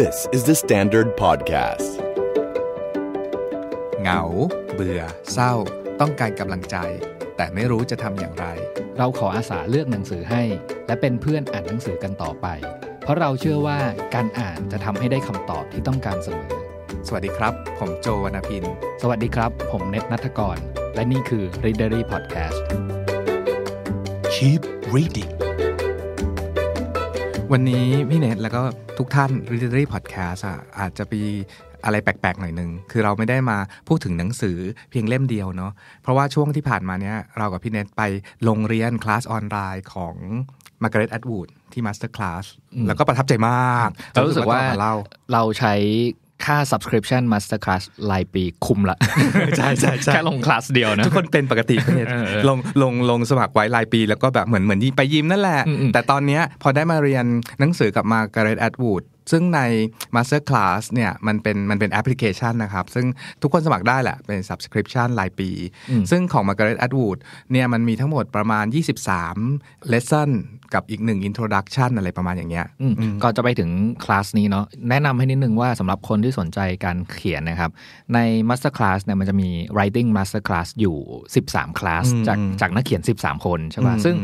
This is the Standard Podcast เหงา เบื่อ เศร้า ต้องการกำลังใจ แต่ไม่รู้จะทำอย่างไร เราขออาสาเลือกหนังสือให้ และเป็นเพื่อนอ่านหนังสือกันต่อไป เพราะเราเชื่อว่าการอ่านจะทำให้ได้คำตอบที่ต้องการเสมอ สวัสดีครับ ผมโจวนาพิน สวัสดีครับ ผมเน็ตนัทกร และนี่คือ Readery Podcast Keep Reading วันนี้พี่เนทแล้วก็ทุกท่าน r e a d e r y Podcast อ่ะอาจจะมีอะไรแปลกๆหน่อยนึงคือเราไม่ได้มาพูดถึงหนังสือเพียงเล่มเดียวเนาะเพราะว่าช่วงที่ผ่านมาเนี้ยเรากับพี่เนทไปลงเรียนคลาสออนไลน์ของมาร์กเรตแอดวูดที่มาสเตอร์คลาสแล้วก็ประทับใจมาก เรารู้สึกว่าเราใช้ค่า subscription masterclass รายปีคุ้มละ ใช่ใช่ใช่แค่ลงคลาสเดียวนะ ทุกคนเป็นปกติเนี่ยลงลงลงสมัครไว้รายปี แล้วก็แบบเหมือนเหมือนไปยิมนั่นแหละ แต่ตอนเนี้ยพอได้มาเรียนหนังสือกับมาการ์เร็ตแอดวูดซึ่งใน Master Class เนี่ยมันเป็นมันเป็นแอปพลิเคชันนะครับ ซึ่งทุกคนสมัครได้แหละเป็น Subscription รายปี ซึ่งของ Margaret Atwood เนี่ยมันมีทั้งหมดประมาณ 23 Lesson กับอีกหนึ่ง Introduction อะไรประมาณอย่างเงี้ยก่อนจะไปถึงคลาสนี้เนาะแนะนำให้นิดนึงว่าสำหรับคนที่สนใจการเขียนนะครับ ใน Master Class เนี่ยมันจะมี Writing Master Class อยู่ 13คลาสจากจากนักเขียน 13 คนใช่ป่ะซึ่ง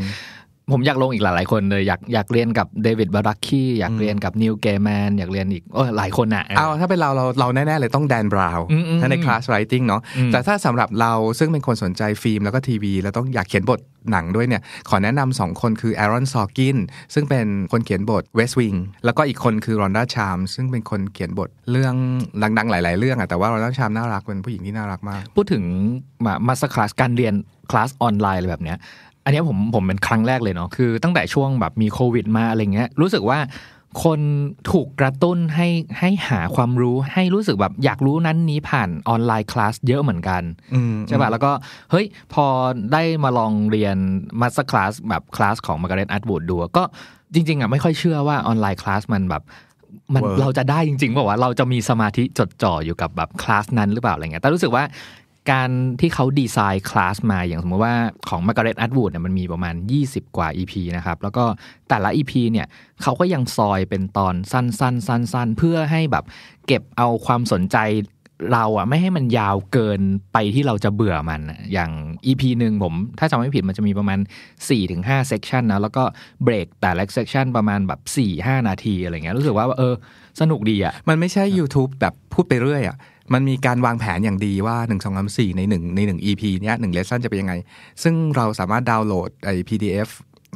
ผมอยากลงอีกหลายๆคนเลยอยากอยากเรียนกับเดวิดบารักคีอยากเรียนกับนิวเกแมนอยากเรียนอีกโอ้หลายคนอ่ะ เอาถ้าเป็นเราเราเราแน่ๆ เลยต้องแดนบราวน์ถ้าในคลาสไรติงเนาะแต่ถ้าสำหรับเราซึ่งเป็นคนสนใจฟิล์มแล้วก็ทีวี แล้วต้องอยากเขียนบทหนังด้วยเนี่ย ขอแนะนำสองคนคือแอรอนซอกินซึ่งเป็นคนเขียนบทเวสต์วิงแล้วก็อีกคนคือรอนด้าชามซึ่งเป็นคนเขียนบทเรื่องดังๆ หลายๆ เรื่องอะแต่ว่ารอนด้าชามน่ารักเป็นผู้หญิงที่น่ารักมากพูดถึงมาสคลาสการเรียนคลาสออนไลน์อะไรแบบเนี้ยอันนี้ผมผมเป็นครั้งแรกเลยเนาะ คือตั้งแต่ช่วงแบบมีโควิดมาอะไรเงี้ย รู้สึกว่าคนถูกกระตุ้นให้ให้หาความรู้ให้รู้สึกแบบอยากรู้นั้นนี้ผ่านออนไลน์คลาสเยอะเหมือนกัน ใช่ป่ะแล้วก็เฮ้ย พอได้มาลองเรียนมาสคลาสแบบคลาสของมาร์กาเร็ตอัตบูดดูก็จริง ๆอ่ะไม่ค่อยเชื่อว่าออนไลน์คลาสมันแบบมันเราจะได้จริงๆ บอกว่าเราจะมีสมาธิจดจ่ออยู่กับแบบคลาสนั้นหรือเปล่าอะไรเงี้ย แต่รู้สึกว่าการที่เขาดีไซน์คลาสมาอย่างสมมติว่าของ Margaret Atwood เนี่ยมันมีประมาณ 20 กว่า EP นะครับ แล้วก็แต่ละ EP เนี่ยเขาก็ยังซอยเป็นตอนสั้นๆสั้นๆเพื่อให้แบบเก็บเอาความสนใจเราอะไม่ให้มันยาวเกินไปที่เราจะเบื่อมันอย่าง EP หนึ่งผม ถ้าจำไม่ผิดมันจะมีประมาณ 4-5 s e เซ i ชันะ แล้วก็เบรกแต่ละเซกชันประมาณแบบ 4-5 นาทีอะไรเงี้ยรู้สึกว่าเออสนุกดีอะมันไม่ใช่ YouTube แบบพูดไปเรื่อยอะมันมีการวางแผนอย่างดีว่า 1 2 3 4ใน1ใน 1 EP เนี้ยหนึ่งเลสชั่นจะเป็นยังไง ซึ่งเราสามารถดาวน์โหลดไอ้ PDF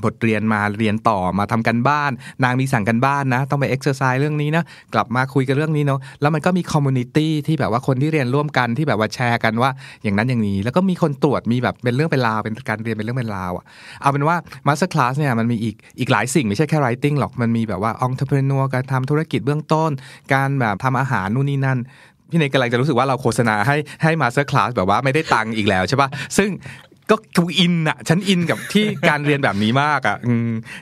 บทเรียนมาเรียนต่อมาทำกันบ้าน นางมีสั่งกันบ้านนะ ต้องไปเอ็กซ์เซอร์ไซส์เรื่องนี้นะกลับมาคุยกันเรื่องนี้เนาะแล้วมันก็มีคอมมูนิตี้ที่แบบว่าคนที่เรียนร่วมกันที่แบบว่าแชร์กันว่า อย่างนั้นอย่างนี้ แล้วก็มีคนตรวจมีแบบเป็นเรื่องเป็นราว เป็นการเรียนเป็นเรื่องเป็นราวอ่ะ เอาเป็นว่ามาสเตอร์คลาสเนี่ยมันมีอีกอีกหลายสิ่งไม่ใช่แค่ไรติ้งหรอกมันมีแบบว่าองค์ประกอบการทำธุรกิจเบื้องต้น การแบบทำอาหารนู่นนี่นั่นพี่เนกกำลังจะรู้สึกว่าเราโฆษณาให้ให้มาสเตอร์คลาสแบบว่าไม่ได้ตังค์อีกแล้วใช่ปะซึ่งก็กูอินอ่ะฉันอินกับที่การเรียนแบบนี้มากอ่ะ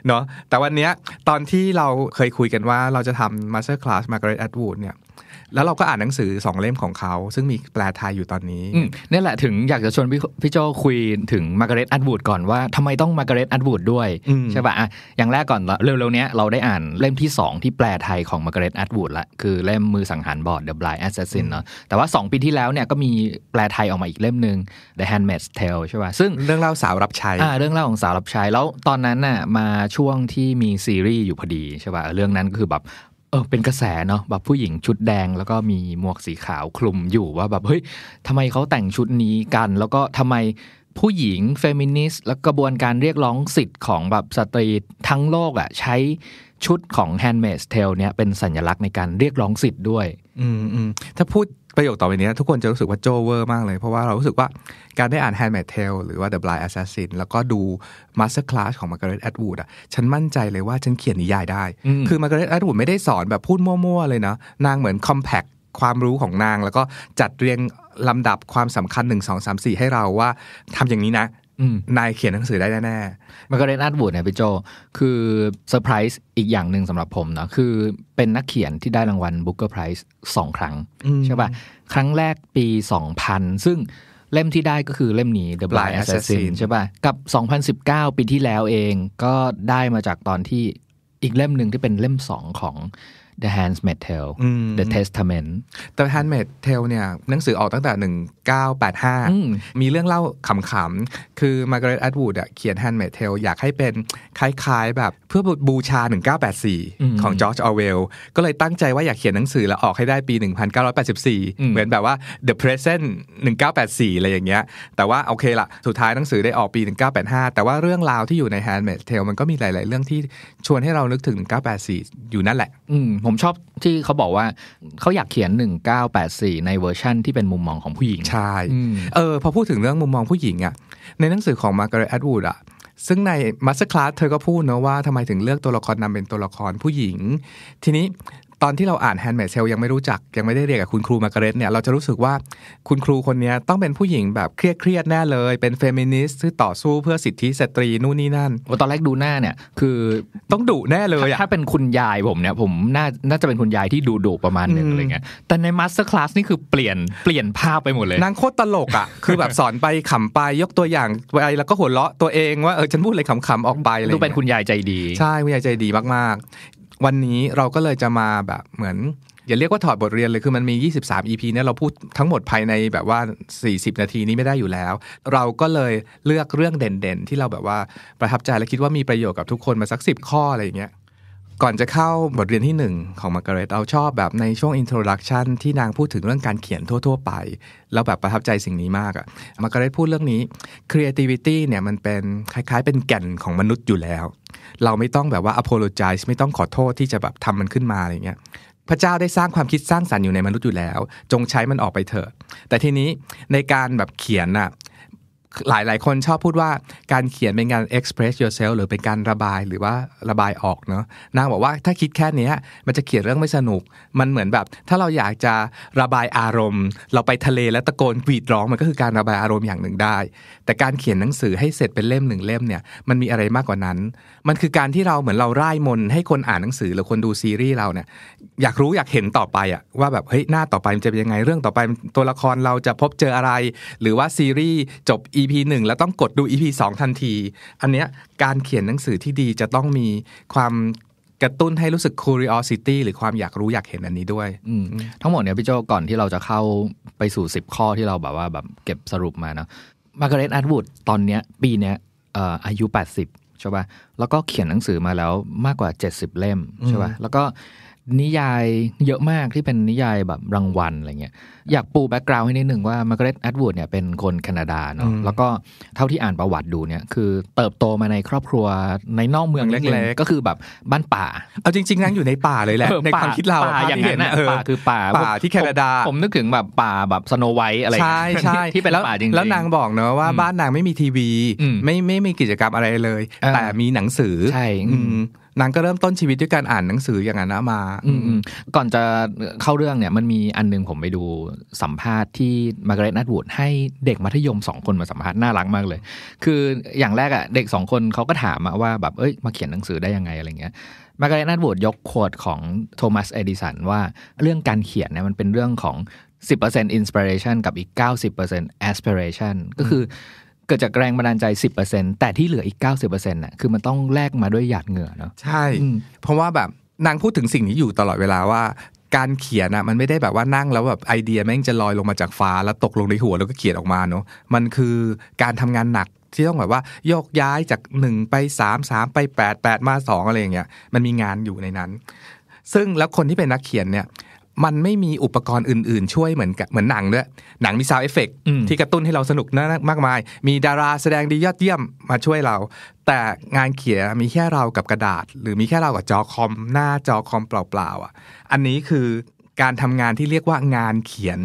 เนาะแต่วันเนี้ยตอนที่เราเคยคุยกันว่าเราจะทำมาสเตอร์คลาสมาร์กเร็ตแอดวูดเนี่ยแล้วเราก็อ่านหนังสือสองเล่มของเขา ซึ่งมีแปลไทยอยู่ตอนนี้นี่แหละถึง อยากจะชวนพี่โจคุยถึงมาร์กาเร็ตอัดบูดก่อนว่าทำไมต้องมาร์กาเร็ตอัดบูดด้วยใช่ปะ่ะอย่างแรกก่อนเร็วๆนี้ เราได้อ่านเล่มที่ 2 ที่แปลไทยของมาร์กาเร็ตอัดบูดละคือเล่มมือสังหารบอดเดอะบลายแอส s a สซินเนาะแต่ว่า 2 ปีที่แล้วเนี่ยก็มีแปลไทยออกมาอีกเล่มหนึ่ง The Handmaid's Tale ใช่ป่ะซึ่งเรื่องเล่าสาวรับใช้เรื่องเล่าของสาวรับใช้แล้วตอนนั้นน่ะมาช่วงที่มีซีรีส์อยู่พอดีใช่ป่ะเรื่องนั้นก็คือแบบเออเป็นกระแสเนาะแบบผู้หญิงชุดแดงแล้วก็มีหมวกสีขาวคลุมอยู่ว่าแบบเฮ้ยทำไมเขาแต่งชุดนี้กัน แล้วก็ทำไมผู้หญิง เฟมินิสต์ และกระบวนการเรียกร้องสิทธิ์ของแบบสตรีทั้งโลกอะ่ะใช้ชุดของ Handmaid's Tale เนี่ยเป็นสัญลักษณ์ในการเรียกร้องสิทธิ์ด้วยอืมอืมถ้าพูดประโยคต่อไปนี้ทุกคนจะรู้สึกว่าโจเวอร์มากเลย เพราะว่าเรารู้สึกว่าการได้อ่าน Handmaid Tale หรือว่า The Blind Assassin แล้วก็ดู Master Class ของ Margaret Atwood อ่ะฉันมั่นใจเลยว่า ฉันเขียนนิยายได้ คือ Margaret Atwood ไม่ได้สอนแบบพูดมั่วๆเลยนะ นางเหมือน compact ความรู้ของนาง แล้วก็จัดเรียงลำดับความสำคัญ1 2 3 4 ให้เราว่าทำอย่างนี้นะนายเขียนหนังสือได้แน่ๆมันก็เรนอาร์ตบูดเนี่ยพี่โจ คือเซอร์ไพรส์อีกอย่างหนึ่งสำหรับผมเนาะ คือเป็นนักเขียนที่ได้รางวัลบุ๊กเกอร์ไพรส์สองครั้งใช่ป่ะ ครั้งแรกปี 2000 ซึ่งเล่มที่ได้ก็คือเล่มนี้ The Blind Assassin ใช่ป่ะ กับ 2019 ปีที่แล้วเอง ก็ได้มาจากตอนที่อีกเล่มหนึ่งที่เป็นเล่มสองของ The Handmaid's Tale The Testament The Handmaid's Tale เนี่ยหนังสือออกตั้งแต่ 1985 มีเรื่องเล่าขำๆ คือ Margaret Atwood เขียน Handmaid's Tale อยากให้เป็นคล้ายๆ แบบเพื่อบูชา 1984 ของ George Orwell ก็เลยตั้งใจว่าอยากเขียนหนังสือแล้วออกให้ได้ปี 1984 เหมือนแบบว่า The Present 1984 อะไรอย่างเงี้ย แต่ว่าโอเคละสุดท้ายหนังสือได้ออกปี 1985 แต่ว่าเรื่องราวที่อยู่ใน Handmaid's Tale มันก็มีหลาย ๆ เรื่องที่ชวนให้เรานึกถึง 1984 อยู่นั่นแหละผผมชอบที่เขาบอกว่าเขาอยากเขียน 1984 ในเวอร์ชั่น ที่เป็นมุมมองของผู้หญิงใช่ เออ พอพูดถึงเรื่องมุมมองผู้หญิงอะในหนังสือของมาร์กาเร็ตแอดวูดอะซึ่งในมัสเรคลาสเธอก็พูดนะว่าทำไมถึงเลือกตัวละครนำเป็นตัวละครผู้หญิง ทีนี้ตอนที่เราอ่านแฮนด์เมดเซลยังไม่รู้จักยังไม่ได้เรียนกับคุณครูมาการเรตเนี่ยเราจะรู้สึกว่าคุณครูคนนี้ต้องเป็นผู้หญิงแบบเครียดเครียดแน่เลย เป็นเฟมินิสต์ที่ต่อสู้เพื่อสิทธิสตรีนู่นนี่นั่นตอนแรกดูหน้าเนี่ยคือต้องดุแน่เลย ถ้าเป็นคุณยายผมเนี่ยผมน่าน่าจะเป็นคุณยายที่ดูดุประมาณหนึ่งอะไรเงี้ยแต่ในมาสเตอร์คลาสนี่คือเปลี่ยนเปลี่ยนภาพไปหมดเลยนางโคตรตลกอ่ะคือแบบสอนไปขำไปยกตัวอย่างไปแล้วก็หัวเราะตัวเองว่าเออฉันพูดอะไรขำๆออกไปเลยดูเป็นคุณยายใจดี ใช่คุณยายใจดีมากๆวันนี้เราก็เลยจะมาแบบเหมือน อย่าเรียกว่าถอดบทเรียนเลยคือมันมี 23 EP เนี่ยเราพูดทั้งหมดภายในแบบว่า 40 นาทีนี้ไม่ได้อยู่แล้ว เราก็เลยเลือกเรื่องเด่นๆ ที่เราแบบว่าประทับใจและคิดว่ามีประโยชน์กับทุกคนมาสัก 10 ข้ออะไรอย่างเงี้ยก่อนจะเข้าบทเรียนที่ 1 ของมาร์กาเร็ตเราชอบแบบในช่วงอินโทรดักชันที่นางพูดถึงเรื่องการเขียนทั่ว ๆ ไปเราแบบประทับใจสิ่งนี้มากอะมาร์กาเร็ตพูดเรื่องนี้ creativity เนี่ยมันเป็นคล้ายๆเป็นแก่นของมนุษย์อยู่แล้ว เราไม่ต้องแบบว่า apologize ไม่ต้องขอโทษที่จะแบบทำมันขึ้นมาอะไรเงี้ยพระเจ้าได้สร้างความคิดสร้างสรรค์อยู่ในมนุษย์อยู่แล้ว จงใช้มันออกไปเถอะ แต่ทีนี้ในการแบบเขียนน่ะหลายหลายคนชอบพูดว่าการเขียนเป็นการ express yourself หรือเป็นการระบายหรือว่าระบายออกเนาะนางบอกว่าถ้าคิดแค่นี้มันจะเขียนเรื่องไม่สนุก มันเหมือนแบบ ถ้าเราอยากจะระบายอารมณ์ เราไปทะเลแล้วตะโกนกรีดร้องมันก็คือการระบายอารมณ์อย่างหนึ่งได้ แต่การเขียนหนังสือให้เสร็จเป็นเล่มหนึ่งเล่มเนี่ยมันมีอะไรมากกว่านั้น มันคือการที่เราเหมือนเราร่ายมนให้คนอ่านหนังสือหรือคนดูซีรีส์เราเนี่ยอยากรู้อยากเห็นต่อไปอะว่าแบบเฮ้ยหน้าต่อไปมันจะเป็นยังไงเรื่องต่อไปตัวละครเราจะพบเจออะไร หรือว่าซีรีส์จบ EP 1แล้วต้องกดดู EP 2ทันที อันเนี้ยการเขียนหนังสือที่ดีจะต้องมีความกระตุ้นให้รู้สึก curiosity หรือความอยากรู้อยากเห็นอันนี้ด้วยทั้งหมดเนี่ยพี่โจก่อนที่เราจะเข้าไปสู่ 10 ข้อที่เราแบบว่า แบบเก็บสรุปมานะมาร์กเร็ตแอดวูดตอนเนี้ยปีเนี้ยอายุ 80 ใช่ป่ะแล้วก็เขียนหนังสือมาแล้วมากกว่า 70 เล่มใช่ป่ะแล้วก็นิยายเยอะมากที่เป็นนิยายแบบรางวัลอะไรเงี้ยอยากปูแบ็กกราวน์ให้นิดหนึ่งว่ามาร์กเรตแอดวูดเนี่ย เป็นคนแคนาดาเนาะแล้วก็เท่าที่อ่านประวัติดูเนี่ยคือเติบโตมาในครอบครัวในนอกเมืองเล็กๆก็คือแบบบ้านป่า เอาจริง ๆ นั่งอยู่ในป่าเลยแหละ ในความคิดเราป่าอย่างนั้นป่าคือป่าป่าที่แคนาดา ผมนึกถึงแบบป่าแบบสโนไวท์อะไรใช่ใช่ที่เป็นป่าจริงๆแล้วนางบอกเนาะว่าบ้านนางไม่มีทีวีไม่ไม่มีกิจกรรมอะไรเลยแต่มีหนังสือใช่นางก็เริ่มต้นชีวิต ด้วยการอ่านหนังสืออย่างนั้นนะมา อืก่อนจะเข้าเรื่องเนี่ย มันมีอันนึงผมไปดูสัมภาษณ์ที่มาร์กาเร็ตนัทวูดให้เด็กมัธยมสองคนมาสัมภาษณ์ น่ารักมากเลย คืออย่างแรกอ่ะเด็กสองคนเขาก็ถามว่าแบบเอ้ยมาเขียนหนังสือได้ยังไงอะไรเงี้ยมาร์กาเร็ตนัทวูดยกโคดของโทมัส เอดิสันว่าเรื่องการเขียนเนี่ยมันเป็นเรื่องของ 10% inspiration กับอีก 90% aspiration ก็คือเกิดจากแรงบันดาลใจ 10%แต่ที่เหลืออีก 90%น่ะคือมันต้องแลกมาด้วยหยาดเหงื่อเนาะใช่เพราะว่าแบบนางพูดถึงสิ่งนี้อยู่ตลอดเวลาว่า การเขียนอะมันไม่ได้แบบว่านั่งแล้วแบบ ไอเดียแม่งจะลอยลงมาจากฟ้าแล้วตกลงในหัวแล้วก็เขียนออกมาเนาะมันคือการทำงานหนัก ที่ต้องแบบว่าโยกย้ายจาก 1 ไป 3 3 ไป 8 8 มา 2 อะไรอย่างเงี้ยมันมีงานอยู่ในนั้น ซึ่งแล้วคนที่เป็นนักเขียนเนี่ยมันไม่มีอุปกรณ์อื่นๆ ช่วยเหมือนกับเหมือนหนังด้วยหนังมีซาวเอฟเฟกที่กระตุ้นให้เราสนุกน่ามากมาย มีดาราแสดงดียอดเยี่ยมมาช่วยเรา แต่งานเขียนมีแค่เรากับกระดาษ หรือมีแค่เรากับจอคอม หน้าจอคอมเปล่าๆอ่ะอันนี้คือการทำงานที่เรียกว่างานเขียน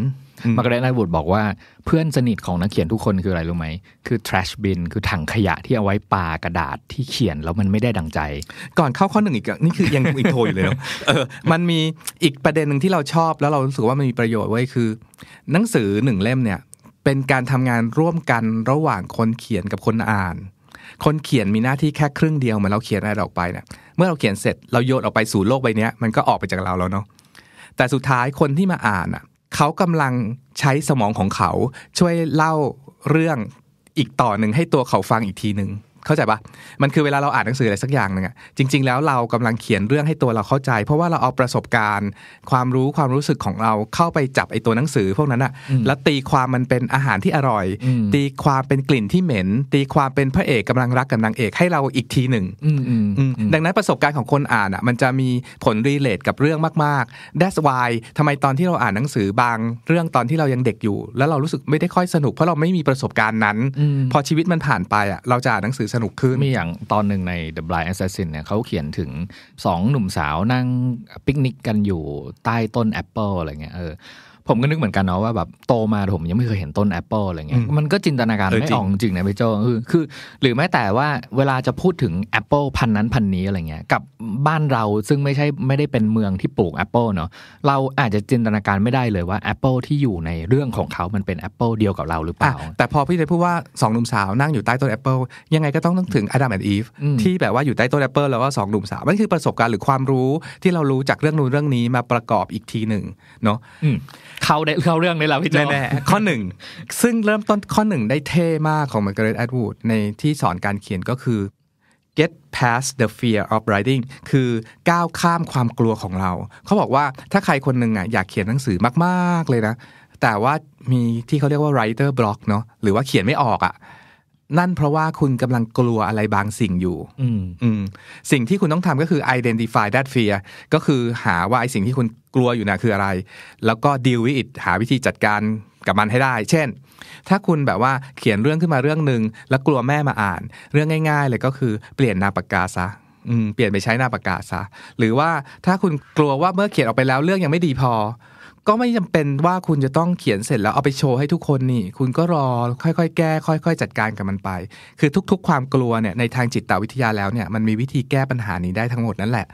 มาร์กเรนตไนวูดบอกว่าเพื่อนสนิทของนักเขียนทุกคนคืออะไรรู้ไหม คือ trash bin คือถังขยะที่เอาไว้ปากระดาษที่เขียนแล้วมันไม่ได้ดังใจ ก่อนเข้าข้อหนึ่งอีกนี่คือยังอีกโทอยู่เลยเนาะเออ มันมีอีกประเด็นหนึ่งที่เราชอบแล้วเรารู้สึกว่ามันมีประโยชน์ไว้คือ หนังสือหนึ่งเล่มเนี่ยเป็นการทำงานร่วมกันระหว่างคนเขียนกับคนอ่าน คนเขียนมีหน้าที่แค่ครึ่งเดียวเหมือนเราเขียนอะไรออกไปเนี่ยเมื่อเราเขียนเสร็จ เราโยนออกไปสู่โลกใบนี้มันก็ออกไปจากเราแล้วเนาะแต่สุดท้ายคนที่มาอ่านอ่ะเขากำลังใช้สมองของเขาช่วยเล่าเรื่องอีกต่อหนึ่งให้ตัวเขาฟังอีกทีหนึ่งเข้าใจปะมันคือเวลาเราอ่านหนังสืออะไรสักอย่างหนึ่งอะจริง ๆ แล้วเรากำลังเขียนเรื่องให้ตัวเราเข้าใจ เพราะว่าเราเอาประสบการณ์ ความรู้ความรู้สึกของเราเข้าไปจับไอตัวหนังสือพวกนั้นอะแล้วตีความมันเป็นอาหารที่อร่อย ตีความเป็นกลิ่นที่เหม็น ตีความเป็นพระเอกกำลังรักกับนางเอกให้เราอีกทีหนึ่ง ดังนั้นประสบการณ์ของคนอ่านอะมันจะมีผลรีเลทกับเรื่องมากๆ that's why ทำไมตอนที่เราอ่านหนังสือบาง เรื่องตอนที่เรายังเด็กอยู่ แล้วเรารู้สึกไม่ได้ค่อยสนุกเพราะเราไม่มีประสบการณ์นั้น พอชีวิตมันผ่านไปอะเราจะอ่านหนังสือสนุกขึ้นมีอย่างตอนหนึ่งใน The Blind Assassin เนี่ยเขาเขียนถึงสองหนุ่มสาวนั่งปิกนิกกันอยู่ใต้ต้นแอปเปิลอะไรเงี้ยเออผมก็นึกเหมือนกันเนาะว่าแบบโตมาผมยังไม่เคยเห็นต้นแอปเปิลอะไรเงี้ยมันก็จินตนาการไม่ออกจริงนะพี่โจคือคือ หรือแม้แต่ว่าเวลาจะพูดถึงแอปเปิลพันนั้นพันนี้อะไรเงี้ย กับบ้านเราซึ่งไม่ใช่ไม่ได้เป็นเมืองที่ปลูกแอปเปิลเนาะเราอาจจะจินตนาการไม่ได้เลยว่าแอปเปิลที่อยู่ในเรื่องของเขา มันเป็นแอปเปิลเดียวกับเราหรือเปล่า แต่พอพี่เด้พูดว่าสองหนุ่มสาวนั่งอยู่ใต้ต้นแอปเปิลยังไงก็ต้องนึกถึงอดัมแอนด์อีฟที่แบบว่าอยู่ใต้ต้นแอปเปิลแล้วก็สองหนุ่มสาวมันคือประสบการณ์หรือความรู้ที่เรารู้จากเรื่องนู้นเรื่องนี้มาประกอบอีกทีหนึ่งเนาะเข้าได้เข้าเรื่องเลยล้ะพี่โจแน่ๆข้อหนึ่งซึ่งเริ่มต้นข้อหนึ่งได้เท่มากของมาร์กาเร็ตแอดวูดในที่สอนการเขียนก็คือ get past the fear of writing คือก้าวข้ามความกลัวของเราเขาบอกว่าถ้าใครคนหนึ่งอ่ะอยากเขียนหนังสือมากๆเลยนะแต่ว่ามีที่เขาเรียกว่า writer block เนาะหรือว่าเขียนไม่ออกอ่ะนั่นเพราะว่าคุณกำลังกลัวอะไรบางสิ่งอยู่ สิ่งที่คุณต้องทำก็คือ identify that fear ก็คือหาว่าไอสิ่งที่คุณกลัวอยู่นะคืออะไร แล้วก็ deal with it หาวิธีจัดการกับมันให้ได้ เช่น ถ้าคุณแบบว่าเขียนเรื่องขึ้นมาเรื่องหนึ่งแล้วกลัวแม่มาอ่าน เรื่องง่ายๆเลยก็คือเปลี่ยนนาปากกาซะเปลี่ยนไปใช้หน้าปากกาซะ หรือว่าถ้าคุณกลัวว่าเมื่อเขียนออกไปแล้วเรื่องยังไม่ดีพอก็ไม่จำเป็นว่าคุณจะต้องเขียนเสร็จแล้ว เอาไปโชว์ให้ทุกคนนี่ คุณก็รอค่อยๆแก้ ค่อยๆจัดการกับมันไป คือทุกๆความกลัวเนี่ยในทางจิตวิทยาแล้วเนี่ยมันมีวิธีแก้ปัญหานี้ได้ทั้งหมดนั่นแหละ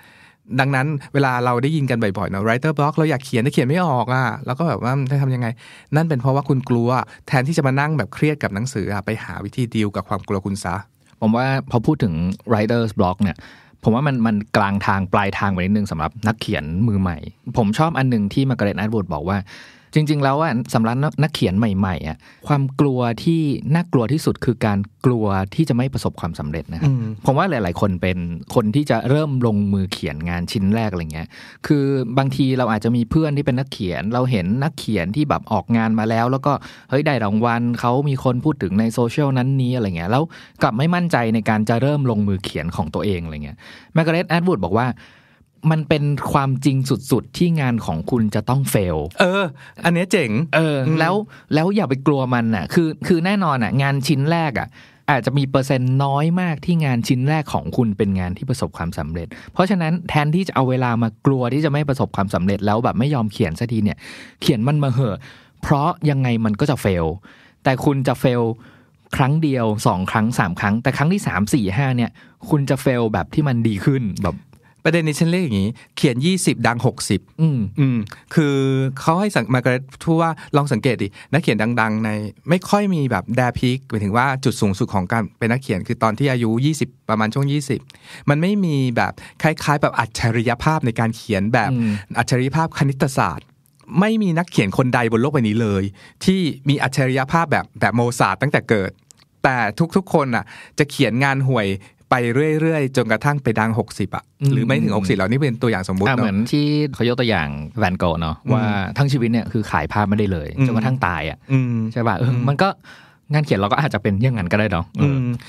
ดังนั้นเวลาเราได้ยินกันบ่อยๆเนาะ writer block เราอยากเขียนแต่เขียนไม่ออกอ่ะแล้วก็แบบว่าจะทำยังไง นั่นเป็นเพราะว่าคุณกลัวแทนที่จะมานั่งแบบเครียดกับหนังสือไปหาวิธีดีลกับความกลัวคุณซะผมว่าพอพูดถึง w r i t e r block เนี่ยผมว่ามันมันกลางทางปลายทางไปนิดนึงสำหรับนักเขียนมือใหม่ ผมชอบอันหนึ่งที่มาการ์เร็ตแอดวูดบอกว่าจริง ๆแล้วอ่ะสำหรับนักเขียนใหม่ๆอ่ะความกลัวที่น่ากลัวที่สุดคือการกลัวที่จะไม่ประสบความสำเร็จนะครับผมว่าหลาย ๆคนเป็นคนที่จะเริ่มลงมือเขียนงานชิ้นแรกอะไรเงี้ย คือบางทีเราอาจจะมีเพื่อนที่เป็นนักเขียน เราเห็นนักเขียนที่แบบออกงานมาแล้ว แล้วก็เฮ้ยได้รางวัลเขามีคนพูดถึงในโซเชียลนั้นนี้อะไรเงี้ยแล้วกลับไม่มั่นใจในการจะเริ่มลงมือเขียนของตัวเองอะไรเงี้ยแมกเรตแอดวูดบอกว่ามันเป็นความจริงสุดๆที่งานของคุณจะต้องเฟล เออ อันนี้เจ๋ง เออ แล้ว แล้วอย่าไปกลัวมันอ่ะ คือ คือแน่นอนอ่ะงานชิ้นแรกอ่ะ อาจจะมีเปอร์เซ็นต์น้อยมากที่งานชิ้นแรกของคุณเป็นงานที่ประสบความสำเร็จ เพราะฉะนั้นแทนที่จะเอาเวลามากลัวที่จะไม่ประสบความสำเร็จ แล้วแบบไม่ยอมเขียนสักทีเนี่ย เขียนมันมาเหอะ เพราะยังไงมันก็จะเฟล แต่คุณจะเฟลครั้งเดียวสองครั้งสามครั้งแต่ครั้งที่สามสี่ห้าเนี่ย คุณจะเฟลแบบที่มันดีขึ้นแบบประเด็นนี้ฉันเรียกอย่างนี้เขียน 20 ดัง 60 อืมอืมคือเขาให้สังมาการทูว่าลองสังเกต ดิ นักเขียนดัง ๆ ในไม่ค่อยมีแบบแดพิกหมายถึงว่าจุดสูงสุดของการเป็นนักเขียนคือตอนที่อายุ 20 ประมาณช่วง 20 มันไม่มีแบบคล้ายๆ แบบอัจฉริยภาพในการเขียนแบบอัจฉริยภาพคณิตศาสตร์ ไม่มีนักเขียนคนใดบนโลกใบนี้เลย ที่มีอัจฉริยภาพแบบแบบโมซาตั้งแต่เกิด แต่ทุกๆ คนอ่ะ จะเขียนงานห่วยไปเรื่อยๆ จนกระทั่งไปดัง 60 อ่ะ หรือไม่ถึง 60เหล่านี้เป็นตัวอย่างสมมุติเนะเหมือนที่เขายกตัวอย่างแวนโกเนาะว่าทั้งชีวิตเนี่ย คือขายภาพไม่ได้เลย จนกระทั่งตายอ่ะใช่ป่ะมันก็งานเขียนเราก็อาจจะเป็นอย่างนั้นก็ได้เนาะ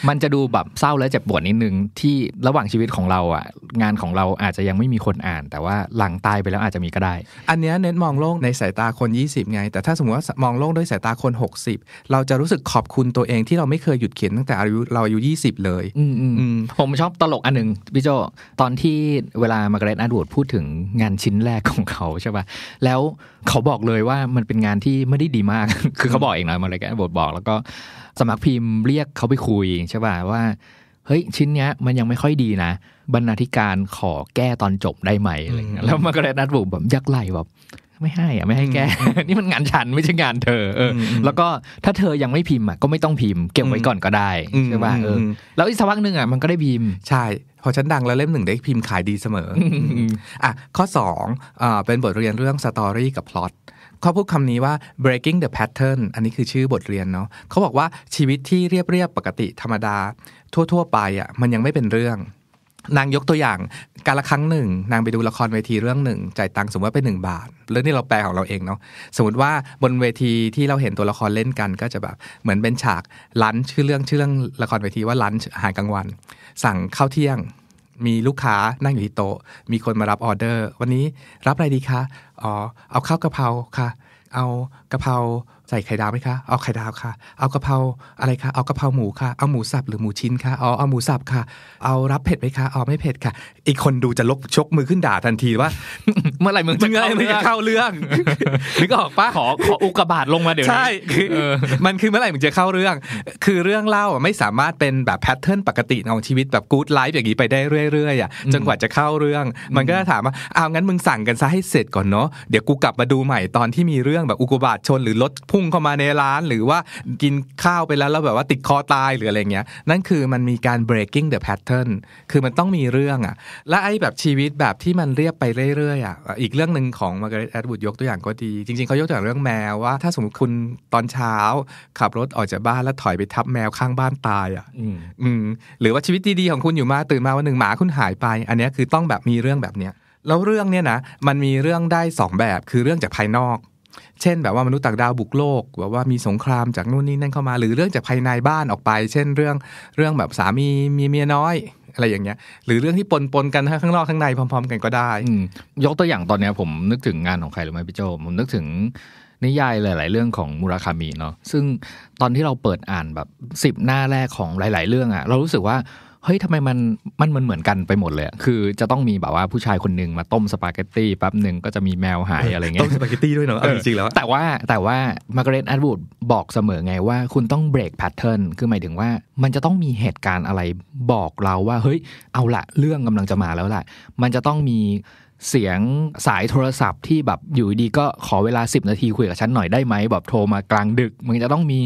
มันจะดูแบบเศร้าและเจ็บปวดนิดนึงที่ระหว่างชีวิตของเราอ่ะงานของเราอาจจะยังไม่มีคนอ่าน แต่ว่าหลังตายไปแล้วอาจจะมีก็ได้ อันนี้เน้นมองโลกในสายตาคน 20 ไง แต่ถ้าสมมติว่ามองโลกด้วยสายตาคน 60 เราจะรู้สึกขอบคุณตัวเองที่เราไม่เคยหยุดเขียนตั้งแต่อายุเราอายุ20 เลยผมชอบตลกอันหนึ่งพี่โจตอนที่เวลามาร์กเรตอาดูดพูดถึงงานชิ้นแรกของเขาใช่ป่ะแล้วเขาบอกเลยว่ามันเป็นงานที่ไม่ได้ดีมากคือเขาบอกเองนะมาร์กาดว็ตบอกแล้วก็สมัครพิมพ์เรียกเขาไปคุยใช่ป่ะว่า เฮ้ยชิ้นเนี้ยมันยังไม่ค่อยดีนะบรรณาธิการขอแก้ตอนจบได้ไหมอะไรเงี้ยแล้วมันก็เลยนัดบุกแบบยักไหลแบบไม่ให้อะไม่ให้แก้ นี่มันงานฉันไม่ใช่งานเธอเออแล้วก็ถ้าเธอยังไม่พิมพ์อ่ะก็ไม่ต้องพิมพ์เก็บไว้ก่อนก็ได้ใช่ป่ะเออแล้วอีกสักพักหนึ่งอ่ะมันก็ได้พิมพ์ใช่พอฉันดังแล้วเล่มหนึ่งได้พิมพ์ขายดีเสมออ่ะข้อสองอ่าเป็นบทเรียนเรื่องสตอรี่กับพล็อตเขาพูดคำนี้ว่า breaking the pattern อันนี้คือชื่อบทเรียนเนาะ เขาบอกว่าชีวิตที่เรียบ ๆ ปกติธรรมดา ทั่ว ๆ ไปอะ่ะมันยังไม่เป็นเรื่อง นางยกตัวอย่างการละครั้งหนึ่ง นางไปดูละครเวทีเรื่องหนึ่งจ่ายตังค์สมมติว่าเป็นหนึ่งบาท เรื่องนี้เราแปลของเราเองเนาะสมมติว่าบนเวทีที่เราเห็นตัวละครเล่นกันก็จะแบบ เหมือนเป็นฉากลันชื่อเรื่องชื่อเรื่องละครเวทีว่าลันอาหารกลางวัน สั่งข้าวเที่ยงมีลูกค้านั่งอยู่ที่โต๊ะ มีคนมารับออเดอร์ วันนี้รับอะไรดีคะ อ๋อ เอาข้าวกะเพราค่ะ เอากะเพราใส่ไข่ดาวไหมคะเอาไข่ดาวค่ะ เอากะเพราอะไรคะ เอากะเพราหมูค่ะ เอาหมูสับหรือหมูชิ้นค่ะอ๋อ เอาหมูสับค่ะ เอารับเผ็ดไหมคะเอาไม่เผ็ดค่ะ อีกคนดูจะลกชกมือขึ้นด่าทันทีว่าเมื่อไหร่มึงจะเข้าเรื่องนึกออกปะขอขออุกบาทลงมาเดี๋ยวนี้ใช่คือ มันคือเมื่อไหร่มึงจะเข้าเรื่อง คือเรื่องเล่าไม่สามารถเป็นแบบแพทเทิร์นปกติของชีวิตแบบกู๊ดไลฟ์อย่างนี้ไปได้เรื่อยๆอ่ะจนกว่าจะเข้าเรื่อง มันก็จะถามว่าเอางั้นมึงสั่งกันซะให้เสร็จก่อนเนาะเดี๋ยวกูกลับมาดูใหม่ตอนที่มีเรื่องแบบอุกบาทชนหรือรถพุ่พุ่งเข้ามาในร้านหรือว่ากินข้าวไปแล้ว แล้วแบบว่าติดคอตายหรืออะไรเงี้ย นั่นคือมันมีการ breaking the pattern คือมันต้องมีเรื่องอ่ะและไอ้แบบชีวิตแบบที่มันเรียบไปเรื่อยๆอ่ะอีกเรื่องหนึ่งของมาร์กาเร็ตแอดวูดยกตัวอย่างก็ดี จริงๆเขายกตัวอย่างเรื่องแมวว่าถ้าสมมติคุณตอนเช้าขับรถออกจากบ้านแล้วถอยไปทับแมวข้างบ้านตายอ่ะ อืมหรือว่าชีวิตดีๆของคุณอยู่มาตื่นมาวันหนึ่งหมาคุณหายไป อันนี้คือต้องแบบมีเรื่องแบบเนี้ยแล้วเรื่องเนี้ยนะมันมีเรื่องได้2แบบคือเรื่องจากภายนอกเช่น แบบว่ามนุษย์ต่างดาว บุกโลกแบบว่ามีสงครามจากนู่นนี่นั่นเข้ามา หรือเรื่องจากภายในบ้านออกไปเช่นเรื่องเรื่องแบบสามีมีเมียน้อยอะไรอย่างเงี้ย หรือเรื่องที่ปนปนกันทั้งข้างนอกข้างในพร้อม ๆ กันก็ได้ยกตัวอย่างตอนนี้ผมนึกถึงงานของใครหรือไม่พี่โจผมนึกถึงนิยายหลาย ๆ เรื่องของมูราคามีเนาะซึ่งตอนที่เราเปิดอ่านแบบสิบหน้าแรกของหลาย ๆ เรื่องอะเรารู้สึกว่าเฮ้ยทำไมมันมันเหมือนกันไปหมดเลย คือจะต้องมีแบบว่าผู้ชายคนหนึ่งมาต้มสปาเกตตี้แป๊บหนึ่งก็จะมีแมวหายอะไรเงี้ยต้มสปาเกตตี้ด้วยเนาะจริงๆแล้ว แต่ว่าแต่ว่ามาร์กาเร็ตแอดวูดบอกเสมอไงว่าคุณต้องเบรกแพทเทิร์นคือหมายถึงว่ามันจะต้องมีเหตุการณ์อะไรบอกเราว่าเฮ้ยเอาละเรื่องกำลังจะมาแล้วแหละมันจะต้องมีเสียงสายโทรศัพท์ที่แบบอยู่ดีก็ขอเวลา 10 นาทีคุยกับฉันหน่อยได้ไหมแบบโทรมากลางดึกมึงจะต้องมี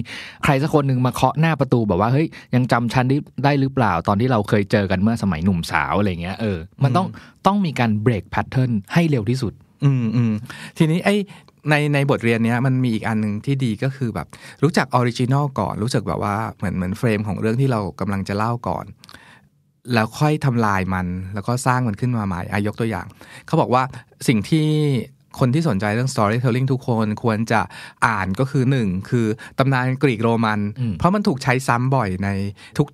ใครสักคนหนึ่งมาเคาะหน้าประตูแบบว่าเฮ้ยยังจำฉันได้หรือเปล่าตอนที่เราเคยเจอกันเมื่อสมัยหนุ่มสาวอะไรเงี้ยเออ มันต้องต้องมีการเบรกแพทเทิร์นให้เร็วที่สุด อืมอืมทีนี้ไอในในบทเรียนเนี้ยมันมีอีกอันหนึ่งที่ดีก็คือแบบ รู้จักออริจินอลก่อนรู้จักแบบว่าเหมือนเหมือนเฟรมของเรื่องที่เรากำลังจะเล่าก่อนแล้วค่อยทำลายมันแล้วก็สร้างมันขึ้นมาใหม่อายกตัวอย่าง เขาบอกว่าสิ่งที่คนที่สนใจเรื่อง storytelling ทุกคนควรจะอ่านก็คือหนึ่งคือ ตำนานกรีกโรมัน เพราะมันถูกใช้ซ้ำบ่อยใน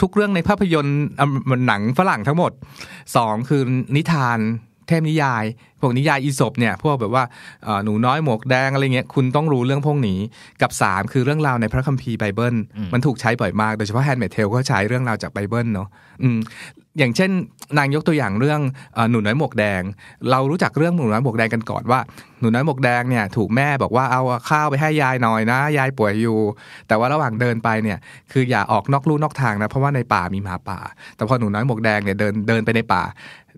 ทุกๆ เรื่องในภาพยนตร์หนังฝรั่งทั้งหมดสองคือนิทานเทพนิยาย พวกนิยายอีสบเนี่ยพวกแบบว่าหนูน้อยหมวกแดงอะไรเงี้ยคุณต้องรู้เรื่องพวกนี้กับ 3 คือเรื่องราวในพระคัมภีร์ไบเบิลมันถูกใช้บ่อยมากโดยเฉพาะแฮนด์เมดเทลก็ใช้เรื่องราวจากไบเบิลเนาะอย่างเช่น นางยกตัวอย่างเรื่องหนูน้อยหมวกแดง เรารู้จักเรื่องหนูน้อยหมวกแดงกันก่อนว่าหนูน้อยหมวกแดงเนี่ยถูกแม่บอกว่าเอาข้าวไปให้ยายหน่อยนะยายป่วยอยู่ แต่ว่าระหว่างเดินไปเนี่ย คืออย่าออกนอกลู่นอกทางนะ เพราะว่าในป่ามีหมาป่า แต่พอหนูน้อยหมวกแดงเนี่ยเดินเดินไปในป่า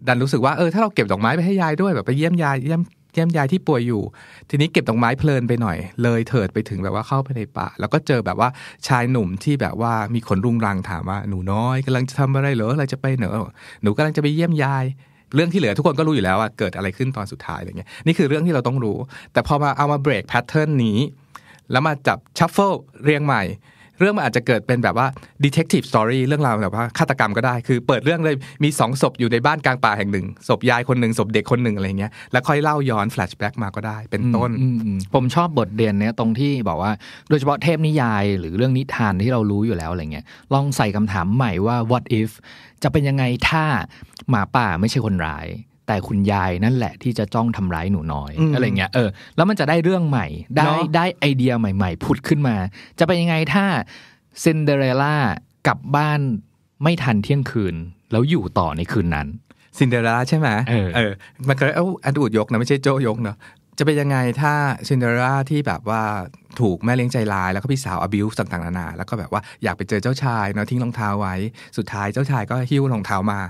ดันรู้สึกว่าเออถ้าเราเก็บดอกไม้ไปให้ยายด้วยแบบไปเยี่ยมยายเยี่ยมเยี่ยมยายที่ป่วยอยู่ ทีนี้เก็บดอกไม้เพลินไปหน่อย เลยเถิดไปถึงแบบว่าเข้าไปในป่าแล้วก็เจอแบบว่าชายหนุ่มที่แบบว่ามีขนรุงรังถามว่า หนูน้อย กำลังจะทำอะไรเหรออะไรจะไปเหนอหนูกำลังจะไปเยี่ยมยาย เรื่องที่เหลือทุกคนก็รู้อยู่แล้วว่าเกิดอะไรขึ้นตอนสุดท้ายอะไรเงี้ยนี่คือเรื่องที่เราต้องรู้ แต่พอมาเอามาเบรกแพทเทิร์นนี้แล้วมาจับชัฟเฟิลเรียงใหม่เรื่องมันอาจจะเกิดเป็นแบบว่า detective story เรื่องราวแบบว่าฆาตกรรมก็ได้คือเปิดเรื่องเลยมีสองศพอยู่ในบ้านกลางป่าแห่งหนึ่งศพยายคนหนึ่งศพเด็กคนหนึ่ง อะไรเงี้ยแล้วค่อยเล่าย้อนแฟลชแบ็กมาก็ได้ เป็นต้นผมชอบบทเรียนเนี้ยตรงที่บอกว่าโดยเฉพาะเทพนิยายหรือเรื่องนิทานที่เรารู้อยู่แล้วอะไรเงี้ยลองใส่คำถามใหม่ว่า what if จะเป็นยังไงถ้าหมาป่าไม่ใช่คนร้ายแต่คุณยายนั่นแหละที่จะจ้องทำร้ายหนูน้อย อะไรเงี้ยเออแล้วมันจะได้เรื่องใหม่ ได้ได้ไอเดียใหม่ๆผุดขึ้นมา จะเป็นยังไงถ้าซินเดอเรลล่ากลับบ้านไม่ทันเที่ยงคืน แล้วอยู่ต่อในคืนนั้นซินเดอเรลล่าใช่ไหมเออ มันก็เอ้าอันดูดยกนะไม่ใช่โจยกเนาะจะเป็นยังไงถ้าซินเดอเรลล่าที่แบบว่าถูกแม่เลี้ยงใจร้ายแล้วก็พี่สาวอบิวต่างๆนานา แล้วก็แบบว่าอยากไปเจอเจ้าชายเนาะทิ้งรองเท้าไว้สุดท้ายเจ้าชายก็หิ้วรองเท้ามา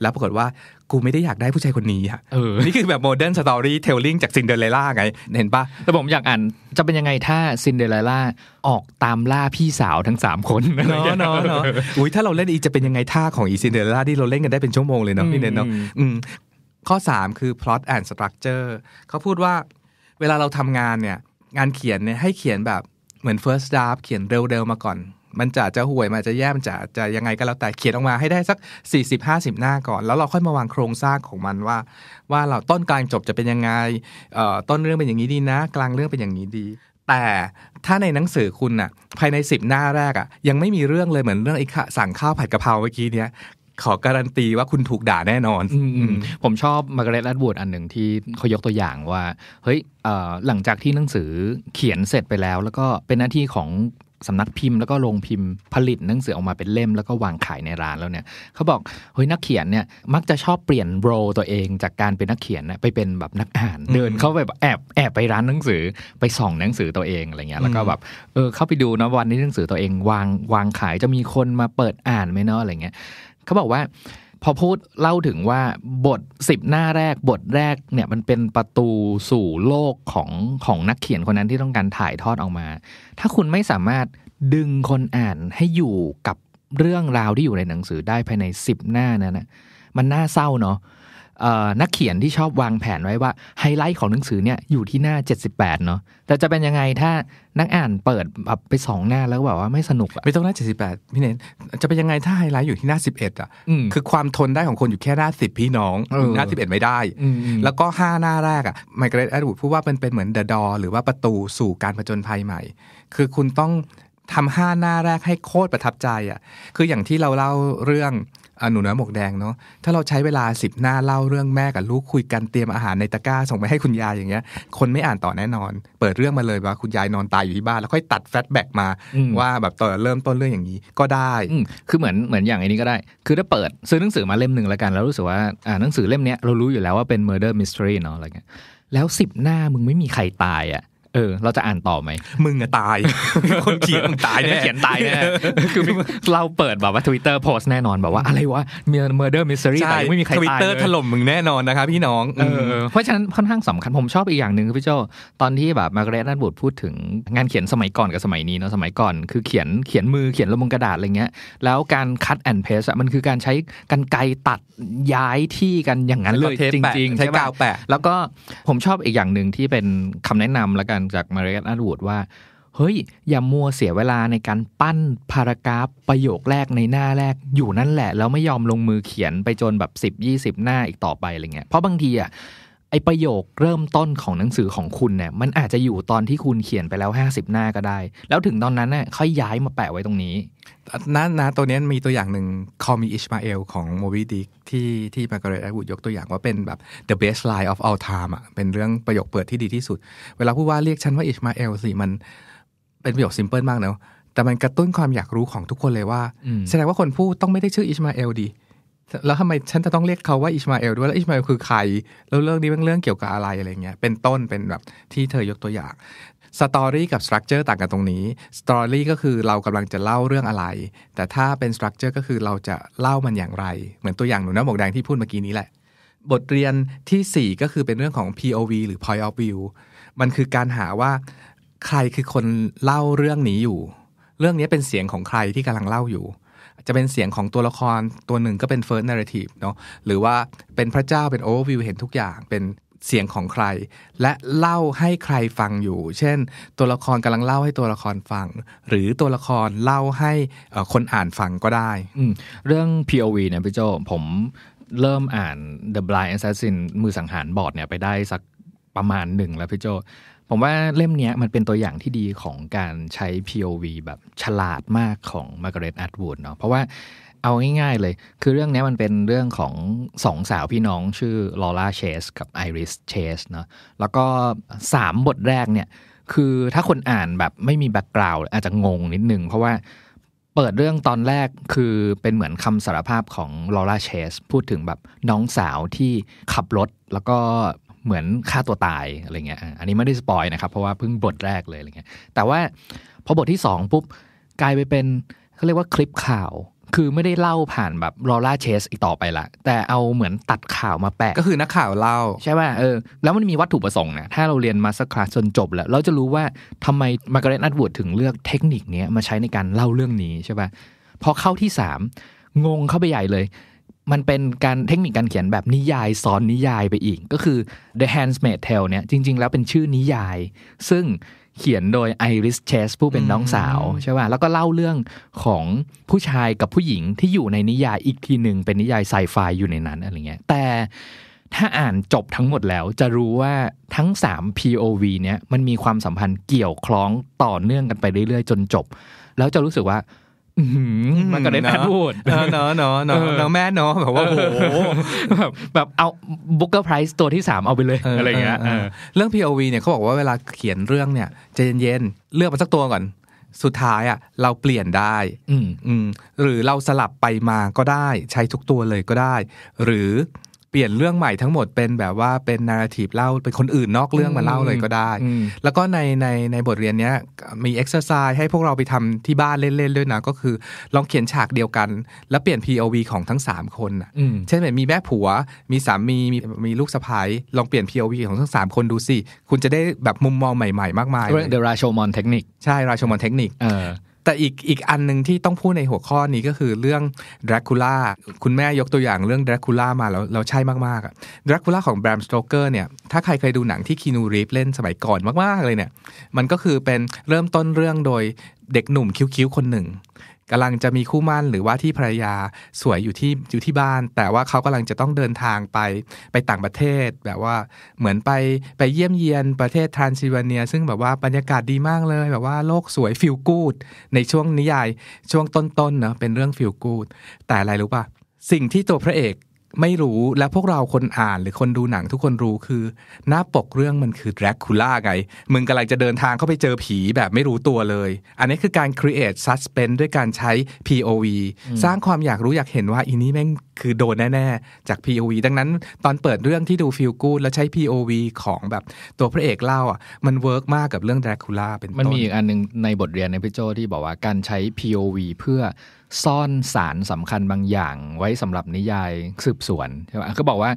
แล้วปรากฏว่ากูไม่ได้อยากได้ผู้ชายคนนี้อ่ะนี่คือแบบโมเดิร์นสตอรี่เทลลิงจากซินเดอเรลล่าไงเห็นปะแต่ผมอยากอ่านจะเป็นยังไงถ้าซินเดอเรลล่า ออกตามล่าพี่สาวทั้ง 3 คนเนาะเนาะเนาะอุ้ยถ้าเราเล่นอีจะเป็นยังไงท่าของอีซินเดอเรลล่าที่เราเล่นกันได้เป็นชั่วโมงเลยเนาะพี่เนนเนาะข้อ 3 คือ plot and structure เขาพูดว่าเวลาเราทำงานเนี่ยงานเขียนเนี่ยให้เขียนแบบเหมือน first draft เขียนเร็วๆ มาก่อน มันจะจะห่วยมันจะแย่มจะจะยังไงก็แล้ว แต่เขียนออกมาให้ได้สัก 40-50 หน้าก่อน แล้วเราค่อยมาวางโครงสร้างของมันว่า ว่าเราต้นกลางจบจะเป็นยังไงต้นเรื่องเป็นอย่างนี้ดีนะ กลางเรื่องเป็นอย่างนี้ดี แต่ถ้าในหนังสือคุณน่ะภายใน 10 หน้าแรกอะ่ะยังไม่มีเรื่องเลยเหมือนเรื่องไอ้สั่งข้าวผัดกะเพราเมื่อกี้เนี้ยขอการันตีว่าคุณถูกด่าแน่นอนผมชอบมาร์กาเร็ตแอดวูดอันหนึ่งที่เขายกตัวอย่างว่าเฮ้ยหลังจากที่หนังสือเขียนเสร็จไปแล้ว แล้วก็เป็นหน้าที่ของสำนักพิมพ์แล้วก็โรงพิมพ์ผลิตหนังสือออกมาเป็นเล่ม แล้วก็วางขายในร้านแล้วเนี่ยเขาบอกเฮ้ยนักเขียนเนี่ย มักจะชอบเปลี่ยนโรตัวเอง จากการเป็นนักเขียนไปเป็นแบบนักอ่าน เดินเข้าไปแอบแอบไปร้านหนังสือไปส่องหนังสือตัวเองอะไรเงี้ยแล้วก็แบบเออ เข้าไปดูนะวันนี้หนังสือตัวเอง วางวางขายจะมีคนมาเปิดอ่านไหมเนาะอะไรเงี้ยเขาบอกว่าพอพูดเล่าถึงว่าบทสิบหน้าแรก บทแรกเนี่ยมันเป็นประตูสู่โลกของของนักเขียนคนนั้นที่ต้องการถ่ายทอดออกมา ถ้าคุณไม่สามารถดึงคนอ่านให้อยู่กับเรื่องราวที่อยู่ในหนังสือได้ภายในสิบหน้านั้นนะมันน่าเศร้าเนาะนักเขียนที่ชอบวางแผนไว้ว่าไฮไลท์ของหนังสือเนี่ยอยู่ที่หน้า78เนาะแต่จะเป็นยังไงถ้านักอ่านเปิดแบบไปสองหน้า แล้วแบบว่าไม่สนุกไม่ต้องหน้า78พี่เนนจะเป็นยังไงถ้าไฮไลท์อยู่ที่หน้า11อ่ะคือความทนได้ของคนอยู่แค่หน้า10พี่น้อง หน้า11ไม่ได้ แล้วก็ 5 หน้าแรกอ่ะไมเกรตแอดวูดพูดว่ามันเป็นเหมือนเดอะดอ หรือว่าประตูสู่การผจญภัยใหม่ คือคุณต้องทำห้าหน้าแรกให้โคตรประทับใจอ่ะ คืออย่างที่เราเล่าเรื่องหนุน้อยหมวกแดงเนาะถ้าเราใช้เวลาสิบหน้าเล่าเรื่องแม่กับลูกคุยกันเตรียมอาหารในตะกร้าส่งไปให้คุณยายอย่างเงี้ย คนไม่อ่านต่อแน่นอน เปิดเรื่องมาเลยว่าคุณยายนอนตายอยู่ที่บ้านแล้วค่อยตัดแฟลแบ็กมา ว่าแบบตอนเริ่มต้นเรื่องอย่างนี้ ก็ได้คือเหมือนเหมือนอย่างอันนี้ก็ได้ คือถ้าเปิดซื้อหนังสือมาเล่มหนึ่งแล้วกันแล้วรู้สึกว่าอ่านหนังสือเล่มเนี้ยเรารู้อยู่แล้วว่าเป็น murder mystery เนาะอะไรเงี้ยแล้วสิบหน้ามึงไม่มีใครตายอะ่ะเออเราจะอ่านต่อไหมมึงอะตายคนเขียนมึงตายแน่เขียนตายแน่คือเราเปิดแบบว่าทวิตเตอร์โพสแน่นอนแบบว่าอะไรวะมีเมอร์เดอร์มิสซิรี่แต่ไม่มีใครตายทวิตเตอร์ถล่มมึงแน่นอนนะครับ พี่น้องเออเพราะฉะนั้นค่อนข้างสำคัญผมชอบอีกอย่างหนึ่งพี่โจตอนที่แบบมาร์กเรตนัทบูดพูดถึงงานเขียนสมัยก่อนกับสมัยนี้เนาะสมัยก่อนคือเขียนเขียนมือเขียนลงบนกระดาษอะไรเงี้ย แล้วการคัดแอนเพสอะมันคือการใช้กันไกตัดย้ายที่กันอย่างนั้นเลยจริงๆใช้กาวแปะแล้วก็ผมชอบอีกอย่างหนึ่งที่เป็นคำแนะนำละกันจากมาริเอตอัดวูดว่า เฮ้ย อย่ามัวเสียเวลาในการปั้นพารากราฟประโยคแรกในหน้าแรก อยู่นั่นแหละ แล้วไม่ยอมลงมือเขียนไปจนแบบ 10-20 หน้าอีกต่อไปอะไรเงี้ย เพราะบางทีอ่ะไอประโยคเริ่มต้นของหนังสือของคุณเนี่ยมันอาจจะอยู่ตอนที่คุณเขียนไปแล้ว 50 หน้าก็ได้ แล้วถึงตอนนั้นเนี่ยค่อยย้ายมาแปะไว้ตรงนี้นะนะตัวนี้มีตัวอย่างหนึ่งคอม m อิชมาเอลของโมบิ i c k ที่ที่มาการ์เร็ตแอดวูดยกตัวอย่างว่าเป็นแบบ the best line of all time อ่ะเป็นเรื่องประโยคเปิดที่ดีที่สุด เวลาพูดว่าเรียกฉันว่าอิชมาเอลสิมันเป็นประโยคซิมเพิลมากเนาะแต่มันกระตุ้นความอยากรู้ของทุกคนเลยว่า แสดงว่าคนพูดต้องไม่ได้ชื่ออิชมาเอลดีแล้วทำไมฉันจะต้องเรียกเขาว่าอิชมาเอลด้วยแล้วอิชมาเอลคือใคร แล้วเรื่องนี้เป็นเรื่องเกี่ยวกับอะไรอะไรเงี้ยเป็นต้นเป็นแบบที่เธอยกตัวอย่างสตอรี่กับสตรัคเจอร์ต่างกันตรงนี้สตอรี่ก็คือเรากำลังจะเล่าเรื่องอะไร แต่ถ้าเป็นสตรัคเจอร์ก็คือเราจะเล่ามันอย่างไร เหมือนตัวอย่างหนูน้ำหมกแดงที่พูดเมื่อกี้นี้แหละ บทเรียนที่ 4 ก็คือเป็นเรื่องของ POV หรือ point of view มันคือการหาว่าใครคือคนเล่าเรื่องนี้อยู่ เรื่องนี้เป็นเสียงของใครที่กำลังเล่าอยู่จะเป็นเสียงของตัวละครตัวหนึ่งก็เป็น first narrative เนาะหรือว่าเป็นพระเจ้าเป็น overview เห็นทุกอย่างเป็นเสียงของใคร และเล่าให้ใครฟังอยู่ เช่น ตัวละครกำลังเล่าให้ตัวละครฟัง หรือตัวละครเล่าให้คนอ่านฟังก็ได้เรื่อง POV เนี่ยพี่โจผมเริ่มอ่าน The Blind Assassin มือสังหารบอดเนี่ยไปได้สักประมาณหนึ่งแล้วพี่โจผมว่าเล่มนี้มันเป็นตัวอย่างที่ดีของการใช้ POV แบบฉลาดมากของ m a ก g เ r e ต a t ดวูดเนาะ เพราะว่าเอาง่าย ๆเลย คือเรื่องนี้มันเป็นเรื่องของสองสาวพี่น้องชื่อลอร่าเชสกับไอริสเชสเนาะ แล้วก็3บทแรกเนี่ย คือถ้าคนอ่านแบบไม่มีแบ็กกราวด์อาจจะงงนิดนึง เพราะว่าเปิดเรื่องตอนแรกคือเป็นเหมือนคำสารภาพของลอร่าเชสพูดถึงแบบน้องสาวที่ขับรถแล้วก็เหมือนฆ่าตัวตายอะไรเงี้ย อันนี้ไม่ได้สปอยนะครับ เพราะว่าเพิ่งบทแรกเลยอะไรเงี้ย แต่ว่าพอบทที่สองปุ๊บกลายไปเป็นเขาเรียกว่าคลิปข่าว คือไม่ได้เล่าผ่านแบบลอร่าเชสอีกต่อไปละ แต่เอาเหมือนตัดข่าวมาแปะก็คือนักข่าวเล่า ใช่ป่ะ เออแล้วมันมีวัตถุประสงค์นะถ้าเราเรียนมาสักคลาสจนจบแล้ว เราจะรู้ว่าทำไมมาร์กาเร็ตอัตวูดถึงเลือกเทคนิคนี้มาใช้ในการเล่าเรื่องนี้ใช่ป่ะพอเข้าที่สามงงเข้าไปใหญ่เลยมันเป็นการเทคนิคการเขียนแบบนิยายซ้อนนิยายไปอีกก็คือ The Handmaid's Tale เนี่ยจริง ๆ แล้วเป็นชื่อนิยาย ซึ่งเขียนโดย Iris c h เ s s ผู้เป็นน้องสาวใช่ป่ะแล้วก็เล่าเรื่องของผู้ชายกับผู้หญิงที่อยู่ในนิยายอีกทีหนึ่งเป็นนิยายไซไฟอยู่ในนั้นอะไรเงี้ยแต่ถ้าอ่านจบทั้งหมดแล้วจะรู้ว่าทั้ง 3 POV เนี่ยมันมีความสัมพันธ์เกี่ยวคล้องต่อเนื่องกันไปเรื่อย ๆ จนจบ แล้วจะรู้สึกว่ามันก็เลยแอนพูดเนาะเนาะเนาะเนาะแม่เนาะแบบว่าโอ้โหแบบแบบเอาบุ๊กเกอร์ไพรส์ตัวที่สามเอาไปเลยอะไรเงี้ยเรื่อง POV เนี่ยเขาบอกว่าเวลาเขียนเรื่องเนี่ยใจเย็นๆเลือกมาสักตัวก่อนสุดท้ายอ่ะเราเปลี่ยนได้ อืมหรือเราสลับไปมาก็ได้ ใช้ทุกตัวเลยก็ได้ หรือปลี่ยนเรื่องใหม่ทั้งหมดเป็นแบบว่าเป็นนาราทีฟเล่าเป็นคนอื่นนอกเรื่องมาเล่าเลยก็ได้ แล้วก็ในในในบทเรียนเนี้ย มีเอ็กซ์ซอรไซส์ให้พวกเราไปทำที่บ้านเล่นๆด้วยนะ ก็คือลองเขียนฉากเดียวกัน แล้วเปลี่ยน POV ของทั้ง 3 คนเช่นแบบมีแม่ผัวมีสามีมีมีลูกสะพ้ายลองเปลี่ยน POV ของทั้ง 3 คนดูสิ คุณจะได้แบบมุมมองใหม่ๆ มากมายเดอะราโชมอนเทคนิค ใช่ราโชมอนเทคนิคแต่อีกอีกอันหนึ่งที่ต้องพูดในหัวข้อนี้ก็คือเรื่องดรากูล่าคุณแม่ยกตัวอย่างเรื่องดรากูล่ามาแล้วเราใช่มากๆอ่ะดรากูล่าของแบรมสโตเกอร์เนี่ยถ้าใครเคยดูหนังที่คีนูรีฟเล่นสมัยก่อนมากๆเลยเนี่ยมันก็คือเป็นเริ่มต้นเรื่องโดยเด็กหนุ่มคิ้วๆคนหนึ่งกำลังจะมีคู่มั่นหรือว่าที่ภรรยาสวยอยู่ที่อยู่ที่บ้าน แต่ว่าเขากำลังจะต้องเดินทางไปไปต่างประเทศ แบบว่าเหมือนไปไปเยี่ยมเยียนประเทศทรานซิเวเนีย ซึ่งแบบว่าบรรยากาศดีมากเลย แบบว่าโลกสวยฟิลกูดในช่วงนิยาย ช่วงต้นๆเนาะเป็นเรื่องฟิลกูดแต่อะไรรู้ป่ะ สิ่งที่ตัวพระเอกไม่รู้และพวกเราคนอ่านหรือคนดูหนังทุกคนรู้คือหน้าปกเรื่องมันคือดรกคูล่าไง มึงกำลังจะเดินทางเข้าไปเจอผีแบบไม่รู้ตัวเลย อันนี้คือการ create suspense ด้วยการใช้ POV สร้างความอยากรู้อยากเห็นว่าอีนี้แม่งคือโดนแน่ๆ จาก POV ดังนั้น ตอนเปิดเรื่องที่ดูฟิลกูดแล้วใช้ POV ของแบบ ตัวพระเอกเล่าอ่ะมันเวิร์กมากกับเรื่องดรกคูล่าเป็นต้นมันมีอีกอันนึงในบทเรียนในพี่โจที่บอกว่าการใช้ POV เพื่อซ่อนสารสำคัญบางอย่าง ไว้สำหรับนิยายสืบสวนใช่ไหมก็บอกว่า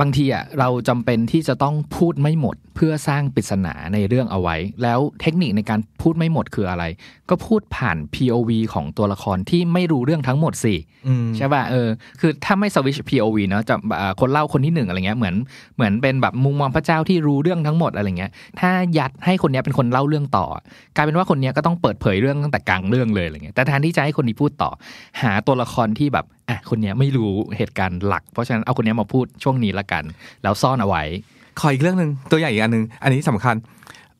บางทีอ่ะเราจำเป็นที่จะต้องพูดไม่หมด เพื่อสร้างปริศนาในเรื่องเอาไว้ แล้วเทคนิคในการพูดไม่หมดคืออะไร ก็พูดผ่าน POV ของตัวละครที่ไม่รู้เรื่องทั้งหมดสิใช่ป่ะเออคือถ้าไม่สวิช POV เนาะจะคนเล่าคนที่หนึ่งอะไรเงี้ยเหมือนเหมือนเป็นแบบมุมมองพระเจ้าที่รู้เรื่องทั้งหมดอะไรเงี้ยถ้ายัดให้คนนี้เป็นคนเล่าเรื่องต่อกลายเป็นว่าคนนี้ก็ต้องเปิดเผยเรื่องตั้งแต่กลางเรื่องเลยอะไรเงี้ยแต่แทนที่จะให้คนนี้พูดต่อหาตัวละครที่แบบอ่ะคนเนี้ยไม่รู้เหตุการณ์หลัก เพราะฉะนั้นเอาคนเนี้ยมาพูดช่วงนี้ละกัน แล้วซ่อนเอาไว้ขออีกเรื่องหนึ่งตัวใหญ่อีกอันหนึ่งอันนี้สำคัญ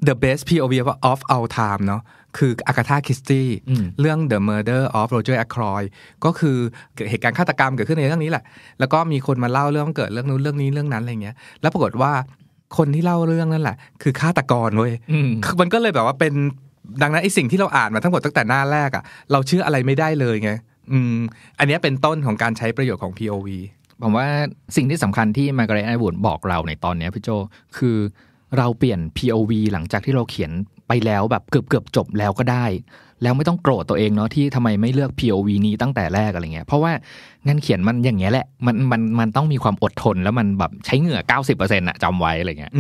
the best POV of all time เนาะคืออากาธาคิสตี้เรื่อง The Murder of Roger a c k r o y ก็คือเกิดเหตุการณ์ฆาตกรรมเกิดขึ้นในเรื่องนี้แหละแล้วก็มีคนมาเล่าเรื่องเกิดเรื่องนู้นเรื่องนี้เรื่องนั้นอะไรเงี้ยแล้วปรากฏว่าคนที่เล่าเรื่องนั่นแหละ คือฆาตกรเว้ยมันก็เลยแบบว่าเป็นดังนั้นไอสิ่งที่เราอ่านมาทั้งหมดตั้งแต่หน้าแรกอะเราเชื่ออะไรไม่ได้เลยไงอืม อันนี้เป็นต้นของการใช้ประโยชน์ของ POV ผมว่าสิ่งที่สำคัญที่มาการ์เร็ตไอวูดบอกเราในตอนนี้พี่โจคือเราเปลี่ยน POV หลังจากที่เราเขียนไปแล้วแบบเกือบเกือบจบแล้วก็ได้ แล้วไม่ต้องโกรธตัวเองเนาะที่ทำไมไม่เลือก POV นี้ตั้งแต่แรกอะไรเงี้ยเพราะว่างานเขียนมันอย่างเงี้ยแหละมันมันมันต้องมีความอดทน แล้วมันแบบใช้เหงื่อ 90%อนะจำไว้อะไรเงี้ย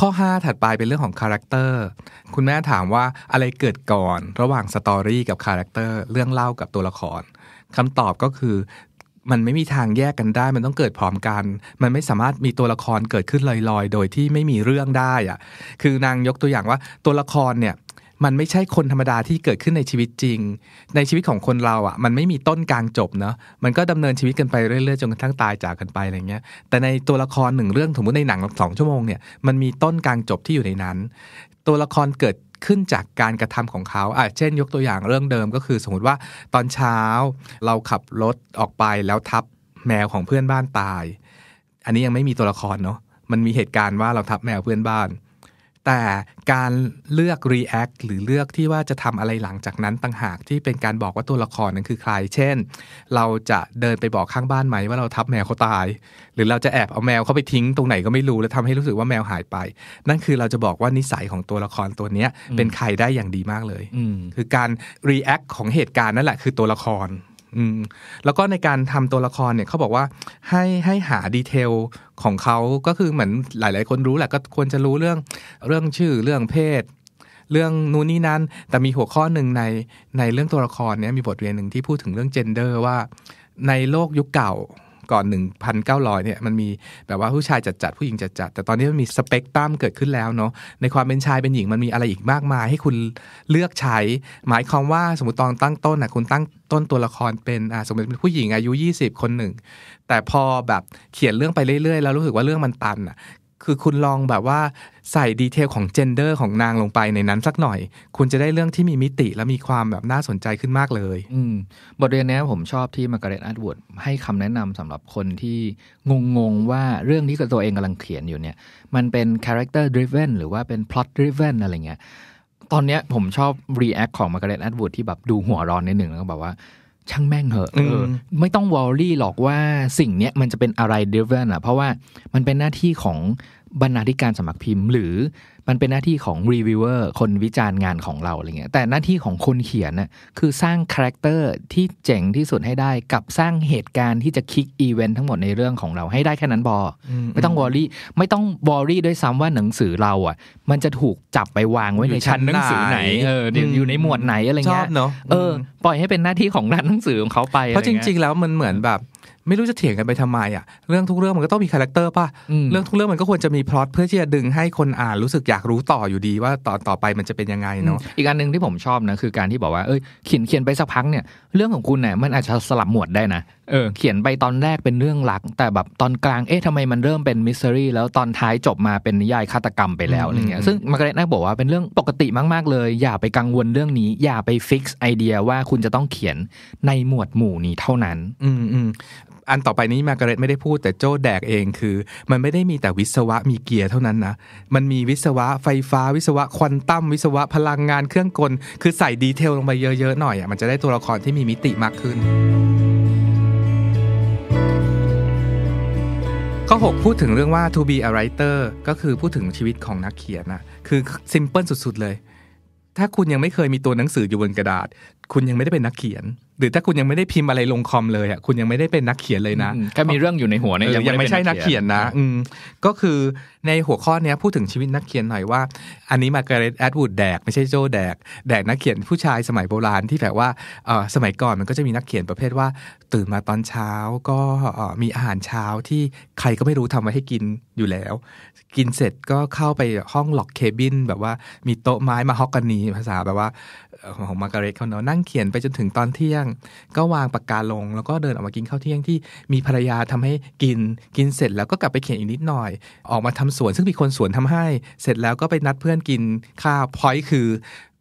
ข้อ 5 ถัดไปเป็นเรื่องของคาแรคเตอร์คุณแม่ถามว่าอะไรเกิดก่อน ระหว่างสตอรี่กับคาแรคเตอร์เรื่องเล่ากับตัวละครคำตอบก็คือมันไม่มีทางแยกกันได้ มันต้องเกิดพร้อมกัน มันไม่สามารถมีตัวละครเกิดขึ้นลอยๆ โดยที่ไม่มีเรื่องได้อะคือนางยกตัวอย่างว่า ตัวละครเนี่ยมันไม่ใช่คนธรรมดาที่เกิดขึ้นในชีวิตจริง ในชีวิตของคนเราอะ่ะ มันไม่มีต้นกลางจบเนาะ มันก็ดำเนินชีวิตกันไปเรื่อยๆจนกระทั่งตายจากกันไปอะไรเงี้ย แต่ในตัวละครหนึ่งเรื่องสมมติในหนังสองชั่วโมงเนี่ยมันมีต้นกลางจบที่อยู่ในนั้น ตัวละครเกิดขึ้นจากการกระทำของเขาอ่ะเช่นยกตัวอย่างเรื่องเดิมก็คือสมมติว่าตอนเช้าเราขับรถออกไปแล้วทับแมวของเพื่อนบ้านตาย อันนี้ยังไม่มีตัวละครเนาะ มันมีเหตุการณ์ว่าเราทับแมวเพื่อนบ้านแต่การเลือก react หรือเลือกที่ว่าจะทำอะไรหลังจากนั้นต่างหากที่เป็นการบอกว่าตัวละครนั้นคือใคร เช่น เราจะเดินไปบอกข้างบ้านไหมว่าเราทับแมวเขาตาย หรือเราจะแอบเอาแมวเขาไปทิ้ง ตรงไหนก็ไม่รู้ แล้วทำให้รู้สึกว่าแมวหายไป นั่นคือเราจะบอกว่านิสัยของตัวละครตัวนี้เป็นใครได้อย่างดีมากเลย คือการ react ของเหตุการณ์นั่นแหละคือตัวละครอืมแล้วก็ในการทำตัวละครเนี่ยเขาบอกว่าให้ให้หาดีเทล ของเขาก็คือเหมือนหลายๆ คนรู้แหละก็ควรจะรู้เรื่องเรื่องชื่อเรื่องเพศ เรื่องนู้นนี่นั้นแต่มีหัวข้อหนึ่งใน ในเรื่องตัวละครเนี่ยมีบทเรียนหนึ่งที่พูดถึงเรื่องเจนเดอร์ว่า ในโลกยุคเก่าก่อน 1,900เนี่ยมันมีแบบว่าผู้ชายจัดจัดผู้หญิงจัดจัด แต่ตอนนี้มันมีสเปกตรัมเกิดขึ้นแล้วเนาะในความเป็นชายเป็นหญิงมันมีอะไรอีกมากมายให้คุณเลือกใช้ หมายความว่าสมมติตอนตั้งต้นนะคุณตั้งต้นตัวละครเป็นสมมติเป็นผู้หญิงอายุ 20 คนหนึ่ง แต่พอแบบเขียนเรื่องไปเรื่อยๆแล้วรู้สึกว่าเรื่องมันตันอ่ะคือคุณลองแบบว่าใส่ดีเทลของเจนเดอร์ของนางลงไปในนั้นสักหน่อย คุณจะได้เรื่องที่มีมิติและมีความแบบน่าสนใจขึ้นมากเลยบทเรียนนี้ผมชอบที่มาการ์เร็ตอัตวูดให้คำแนะนำสำหรับคนที่งงๆว่าเรื่องที่ตัวเองกำลังเขียนอยู่เนี่ย มันเป็นค c h a r a c t e ดร r i เวนหรือว่าเป็นพ p l o ดร r i เวนอะไรเงี้ย ตอนนี้ผมชอบรีแอคของมาการ์เร็ตอัตวูดที่แบบดูหัวร้อนนิดหนึ่งแล้วก็แบบว่าช่างแม่งเหอะไม่ต้องวอรี่หรอกว่าสิ่งเนี้ย มันจะเป็นอะไรเดิเวนอ่ะ เพราะว่ามันเป็นหน้าที่ของ บรรณาธิการสมัครพิมพ์ หรือมันเป็นหน้าที่ของรีวิวเวอร์คนวิจารณ์งานของเราอะไรเงี้ย แต่หน้าที่ของคนเขียนน่ะคือสร้างคาแรคเตอร์ที่เจ๋งที่สุดให้ได้กับสร้างเหตุการณ์ที่จะคิกอีเวนท์ทั้งหมดในเรื่องของเราให้ได้แค่นั้นบอไม่ต้องวอรี่ไม่ต้องวอรี่ด้วยซ้ำว่าหนังสือเราอ่ะ มันจะถูกจับไปวางไว้ในชั้นหนังสือไหนเอออยู่ในหมวดไหนอะไรเงี้ยชอบเนาะเออ ปล่อยให้เป็นหน้าที่ของร้านหนังสือของเขาไปเพราะจริง ๆ แล้วมันเหมือนแบบ ไม่รู้จะเถียงกันไปทำไมอ่ะเรื่องทุกเรื่องมันก็ต้องมีคาแรคเตอร์ป่ะเรื่องทุกเรื่องมันก็ควรจะมีพล็อตเพื่อที่จะดึงให้คนอ่านรู้สึกอยอยากรู้ต่ออยู่ดีว่าต่อต่อไปมันจะเป็นยังไงเนาะอีกอันหนึ่งที่ผมชอบนะคือการที่บอกว่าเอ้ยเขียนเขียนไปสักพักเนี่ยเรื่องของคุณเนี่ยมันอาจจะสลับหมวดได้นะเออเขียนไปตอนแรกเป็นเรื่องหลัก แต่แบบตอนกลางเอ๊ะทำไมมันเริ่มเป็นมิสซิรี่แล้วตอนท้ายจบมาเป็นนิยายฆาตกรรมไปแล้วอะไรเงี้ย ซึ่งมาร์กาเร็ตน่าบอกว่าเป็นเรื่องปกติมากๆเลย อย่าไปกังวลเรื่องนี้ อย่าไปฟิกซ์ไอเดียว่าคุณจะต้องเขียนในหมวดหมู่นี้เท่านั้น อืมอืมอันต่อไปนี้มาการ์เร็ตไม่ได้พูดแต่โจ้แดกเองคือ มันไม่ได้มีแต่วิศวะมีเกียร์เท่านั้นนะมันมีวิศวะไฟฟ้า วิศวะควอนตัมวิศวะพลังงานเครื่องกล คือใส่ดีเทลลงไปเยอะๆหน่อยอ่ะมันจะได้ตัวละครที่มีมิติมากขึ้นก็หกพูดถึงเรื่องว่า to be a writer ก็คือพูดถึงชีวิตของนักเขียนนะคือซิมเพิลสุดๆเลย ถ้าคุณยังไม่เคยมีตัวหนังสืออยู่บนกระดาษ คุณยังไม่ได้เป็นนักเขียนหรือถ้าคุณยังไม่ได้พิมพ์อะไรลงคอมเลยอ่ะคุณยังไม่ได้เป็นนักเขียนเลยนะก็มีเรื่องอยู่ในหัวเนี่ยยังไม่ใช่นักเขียนนะอืก็คือในหัวข้อเนี้ยพูดถึงชีวิตนักเขียนหน่อยว่า อันนี้มาการ์เร็ตแอดวูดแดกไม่ใช่โจแดกแดกนักเขียนผู้ชายสมัยโบราณ ที่แบบว่าสมัยก่อนมันก็จะมีนักเขียนประเภทว่า ตื่นมาตอนเช้าก็มีอาหารเช้าที่ใครก็ไม่รู้ทำไว้ให้กินอยู่แล้ว กินเสร็จก็เข้าไปห้องหล็อกเคบิน แบบว่ามีโต๊ะไม้มาฮอกกันนีภาษาแบบว่าของมาการ์เร็ตเขาเนาะนั่งเขียนไปจนถึงตอนเที่ยงก็วางปากกาลงแล้วก็เดินออกมากินข้าวเที่ยงที่มีภรรยาทำให้กินกินเสร็จแล้วก็กลับไปเขียนอีกนิดหน่อย ออกมาทำสวนซึ่งมีคนสวนทำให้ เสร็จแล้วก็ไปนัดเพื่อนกินข้าวพอยคือ